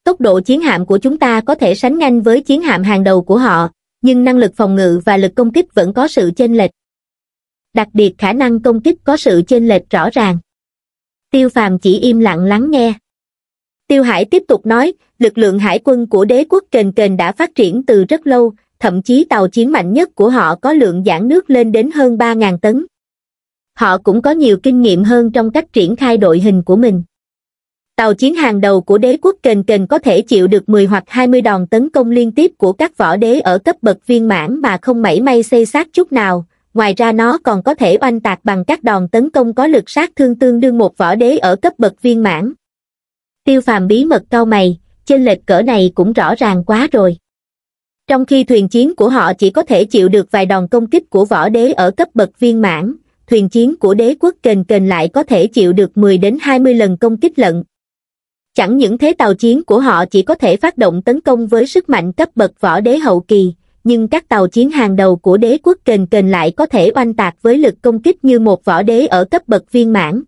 Tốc độ chiến hạm của chúng ta có thể sánh ngang với chiến hạm hàng đầu của họ, nhưng năng lực phòng ngự và lực công kích vẫn có sự chênh lệch đặc biệt khả năng công kích có sự chênh lệch rõ ràng. Tiêu phàm chỉ im lặng lắng nghe. Tiêu Hải tiếp tục nói, lực lượng hải quân của đế quốc kền kền đã phát triển từ rất lâu, thậm chí tàu chiến mạnh nhất của họ có lượng giãn nước lên đến hơn 3.000 tấn. Họ cũng có nhiều kinh nghiệm hơn trong cách triển khai đội hình của mình. Tàu chiến hàng đầu của đế quốc kền kền có thể chịu được 10 hoặc 20 đòn tấn công liên tiếp của các võ đế ở cấp bậc viên mãn mà không mảy may xây xác chút nào, ngoài ra nó còn có thể oanh tạc bằng các đòn tấn công có lực sát thương tương đương một võ đế ở cấp bậc viên mãn. Tiêu phàm bí mật cao mày, trên lệch cỡ này cũng rõ ràng quá rồi. Trong khi thuyền chiến của họ chỉ có thể chịu được vài đòn công kích của võ đế ở cấp bậc viên mãn, thuyền chiến của đế quốc kền kền lại có thể chịu được 10 đến 20 lần công kích lận. Chẳng những thế tàu chiến của họ chỉ có thể phát động tấn công với sức mạnh cấp bậc võ đế hậu kỳ, nhưng các tàu chiến hàng đầu của đế quốc kền kền lại có thể oanh tạc với lực công kích như một võ đế ở cấp bậc viên mãn.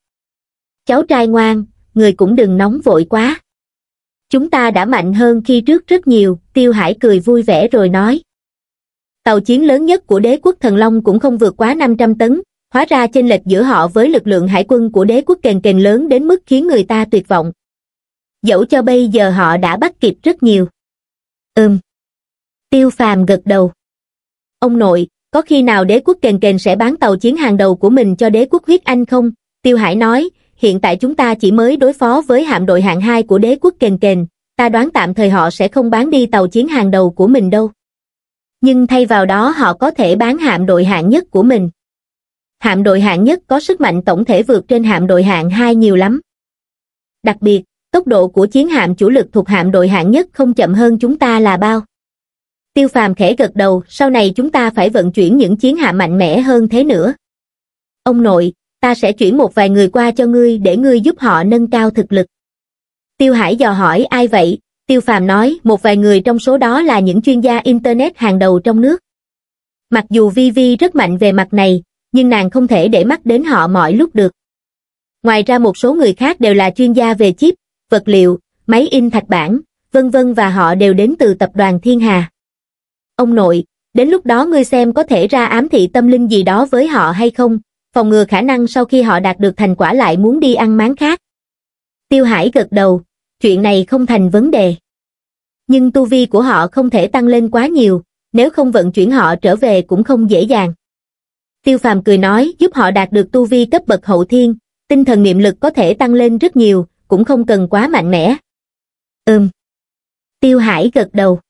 Cháu trai ngoan, người cũng đừng nóng vội quá. Chúng ta đã mạnh hơn khi trước rất nhiều, Tiêu Hải cười vui vẻ rồi nói. Tàu chiến lớn nhất của đế quốc thần long cũng không vượt quá 500 tấn, hóa ra chênh lệch giữa họ với lực lượng hải quân của đế quốc kền kền lớn đến mức khiến người ta tuyệt vọng. Dẫu cho bây giờ họ đã bắt kịp rất nhiều. Ừm. Tiêu phàm gật đầu. Ông nội, có khi nào đế quốc kền kền sẽ bán tàu chiến hàng đầu của mình cho đế quốc huyết anh không? Tiêu Hải nói, hiện tại chúng ta chỉ mới đối phó với hạm đội hạng 2 của đế quốc kền kền, ta đoán tạm thời họ sẽ không bán đi tàu chiến hàng đầu của mình đâu. Nhưng thay vào đó họ có thể bán hạm đội hạng nhất của mình. Hạm đội hạng nhất có sức mạnh tổng thể vượt trên hạm đội hạng 2 nhiều lắm. Đặc biệt, tốc độ của chiến hạm chủ lực thuộc hạm đội hạng nhất không chậm hơn chúng ta là bao tiêu phàm khẽ gật đầu sau này chúng ta phải vận chuyển những chiến hạm mạnh mẽ hơn thế nữa ông nội ta sẽ chuyển một vài người qua cho ngươi để ngươi giúp họ nâng cao thực lực tiêu hải dò hỏi ai vậy tiêu phàm nói một vài người trong số đó là những chuyên gia internet hàng đầu trong nước mặc dù vi vi rất mạnh về mặt này nhưng nàng không thể để mắt đến họ mọi lúc được ngoài ra một số người khác đều là chuyên gia về chip vật liệu máy in thạch bản vân vân và họ đều đến từ tập đoàn thiên hà ông nội, đến lúc đó ngươi xem có thể ra ám thị tâm linh gì đó với họ hay không, phòng ngừa khả năng sau khi họ đạt được thành quả lại muốn đi ăn máng khác. Tiêu Hải gật đầu, chuyện này không thành vấn đề. Nhưng tu vi của họ không thể tăng lên quá nhiều, nếu không vận chuyển họ trở về cũng không dễ dàng. Tiêu Phàm cười nói giúp họ đạt được tu vi cấp bậc hậu thiên, tinh thần niệm lực có thể tăng lên rất nhiều, cũng không cần quá mạnh mẽ. Ừm. Tiêu Hải gật đầu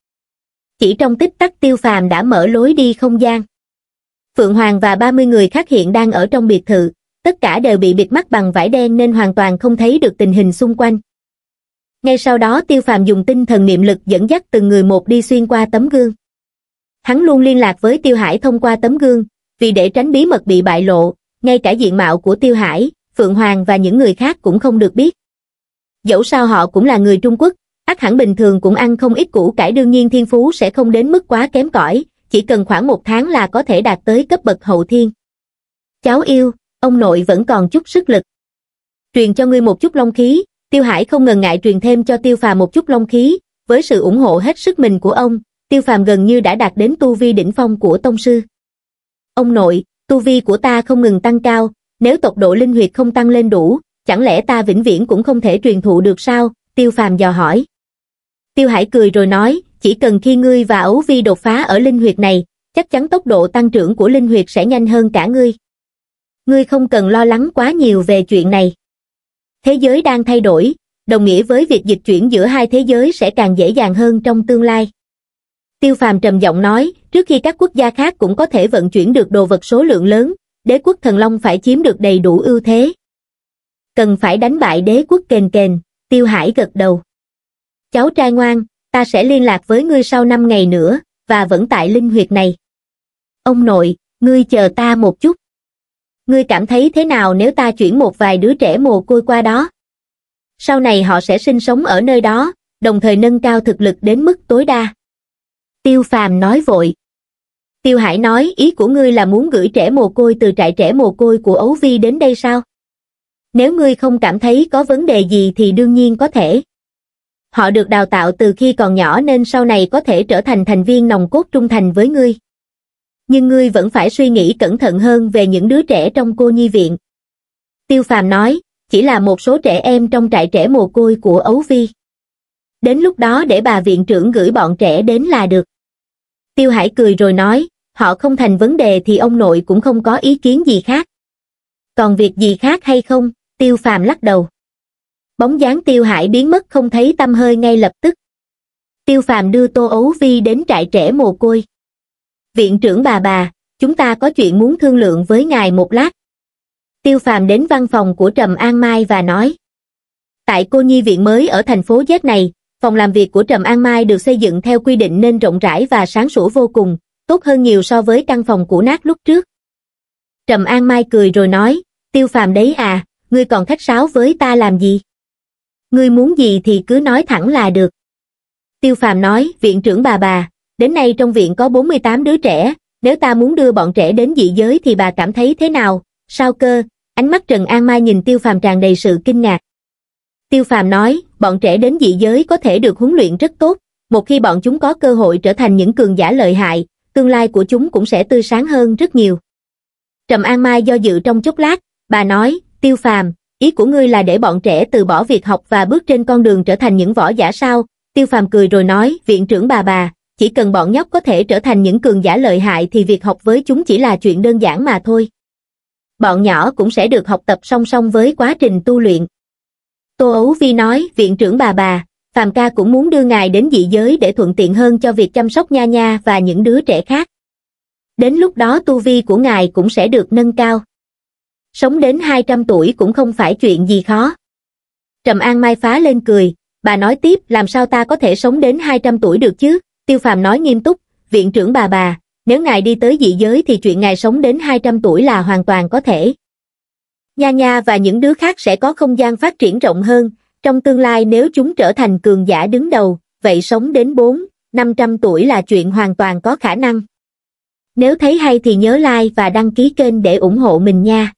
chỉ trong tích tắc tiêu phàm đã mở lối đi không gian. Phượng Hoàng và 30 người khác hiện đang ở trong biệt thự, tất cả đều bị bịt mắt bằng vải đen nên hoàn toàn không thấy được tình hình xung quanh. Ngay sau đó tiêu phàm dùng tinh thần niệm lực dẫn dắt từng người một đi xuyên qua tấm gương. Hắn luôn liên lạc với tiêu hải thông qua tấm gương, vì để tránh bí mật bị bại lộ, ngay cả diện mạo của tiêu hải, Phượng Hoàng và những người khác cũng không được biết. Dẫu sao họ cũng là người Trung Quốc, Ác hẳn bình thường cũng ăn không ít củ cải đương nhiên thiên phú sẽ không đến mức quá kém cỏi, chỉ cần khoảng một tháng là có thể đạt tới cấp bậc hậu thiên. Cháu yêu, ông nội vẫn còn chút sức lực. Truyền cho ngươi một chút long khí, Tiêu Hải không ngần ngại truyền thêm cho Tiêu Phàm một chút long khí, với sự ủng hộ hết sức mình của ông, Tiêu Phàm gần như đã đạt đến tu vi đỉnh phong của tông sư. Ông nội, tu vi của ta không ngừng tăng cao, nếu tốc độ linh huyệt không tăng lên đủ, chẳng lẽ ta vĩnh viễn cũng không thể truyền thụ được sao? Tiêu Phàm dò hỏi tiêu hải cười rồi nói chỉ cần khi ngươi và ấu vi đột phá ở linh huyệt này chắc chắn tốc độ tăng trưởng của linh huyệt sẽ nhanh hơn cả ngươi ngươi không cần lo lắng quá nhiều về chuyện này thế giới đang thay đổi đồng nghĩa với việc dịch chuyển giữa hai thế giới sẽ càng dễ dàng hơn trong tương lai tiêu phàm trầm giọng nói trước khi các quốc gia khác cũng có thể vận chuyển được đồ vật số lượng lớn đế quốc thần long phải chiếm được đầy đủ ưu thế cần phải đánh bại đế quốc kền kền tiêu hải gật đầu cháu trai ngoan, ta sẽ liên lạc với ngươi sau năm ngày nữa, và vẫn tại linh huyệt này. Ông nội, ngươi chờ ta một chút. Ngươi cảm thấy thế nào nếu ta chuyển một vài đứa trẻ mồ côi qua đó? Sau này họ sẽ sinh sống ở nơi đó, đồng thời nâng cao thực lực đến mức tối đa. Tiêu Phàm nói vội. Tiêu Hải nói ý của ngươi là muốn gửi trẻ mồ côi từ trại trẻ mồ côi của Ấu Vi đến đây sao? Nếu ngươi không cảm thấy có vấn đề gì thì đương nhiên có thể họ được đào tạo từ khi còn nhỏ nên sau này có thể trở thành thành viên nòng cốt trung thành với ngươi. Nhưng ngươi vẫn phải suy nghĩ cẩn thận hơn về những đứa trẻ trong cô nhi viện. Tiêu Phàm nói, chỉ là một số trẻ em trong trại trẻ mồ côi của Ấu Vi. Đến lúc đó để bà viện trưởng gửi bọn trẻ đến là được. Tiêu Hải cười rồi nói, họ không thành vấn đề thì ông nội cũng không có ý kiến gì khác. Còn việc gì khác hay không, Tiêu Phàm lắc đầu bóng dáng tiêu hải biến mất không thấy tâm hơi ngay lập tức tiêu phàm đưa tô ấu vi đến trại trẻ mồ côi viện trưởng bà bà chúng ta có chuyện muốn thương lượng với ngài một lát tiêu phàm đến văn phòng của trầm an mai và nói tại cô nhi viện mới ở thành phố z này phòng làm việc của trầm an mai được xây dựng theo quy định nên rộng rãi và sáng sủa vô cùng tốt hơn nhiều so với căn phòng cũ nát lúc trước trầm an mai cười rồi nói tiêu phàm đấy à ngươi còn khách sáo với ta làm gì ngươi muốn gì thì cứ nói thẳng là được. Tiêu phàm nói, viện trưởng bà bà, đến nay trong viện có 48 đứa trẻ, nếu ta muốn đưa bọn trẻ đến dị giới thì bà cảm thấy thế nào, sao cơ, ánh mắt Trần An Mai nhìn tiêu phàm tràn đầy sự kinh ngạc. Tiêu phàm nói, bọn trẻ đến dị giới có thể được huấn luyện rất tốt, một khi bọn chúng có cơ hội trở thành những cường giả lợi hại, tương lai của chúng cũng sẽ tươi sáng hơn rất nhiều. Trầm An Mai do dự trong chốc lát, bà nói, tiêu phàm, ý của ngươi là để bọn trẻ từ bỏ việc học và bước trên con đường trở thành những võ giả sao, tiêu phàm cười rồi nói, viện trưởng bà bà, chỉ cần bọn nhóc có thể trở thành những cường giả lợi hại thì việc học với chúng chỉ là chuyện đơn giản mà thôi. Bọn nhỏ cũng sẽ được học tập song song với quá trình tu luyện. Tô Ấu Vi nói, viện trưởng bà bà, Phàm ca cũng muốn đưa ngài đến dị giới để thuận tiện hơn cho việc chăm sóc nha nha và những đứa trẻ khác. Đến lúc đó tu vi của ngài cũng sẽ được nâng cao sống đến 200 tuổi cũng không phải chuyện gì khó. Trầm An Mai phá lên cười, bà nói tiếp làm sao ta có thể sống đến 200 tuổi được chứ, Tiêu Phàm nói nghiêm túc, viện trưởng bà bà, nếu ngài đi tới dị giới thì chuyện ngài sống đến 200 tuổi là hoàn toàn có thể. Nha Nha và những đứa khác sẽ có không gian phát triển rộng hơn, trong tương lai nếu chúng trở thành cường giả đứng đầu, vậy sống đến 4, 500 tuổi là chuyện hoàn toàn có khả năng. Nếu thấy hay thì nhớ like và đăng ký kênh để ủng hộ mình nha.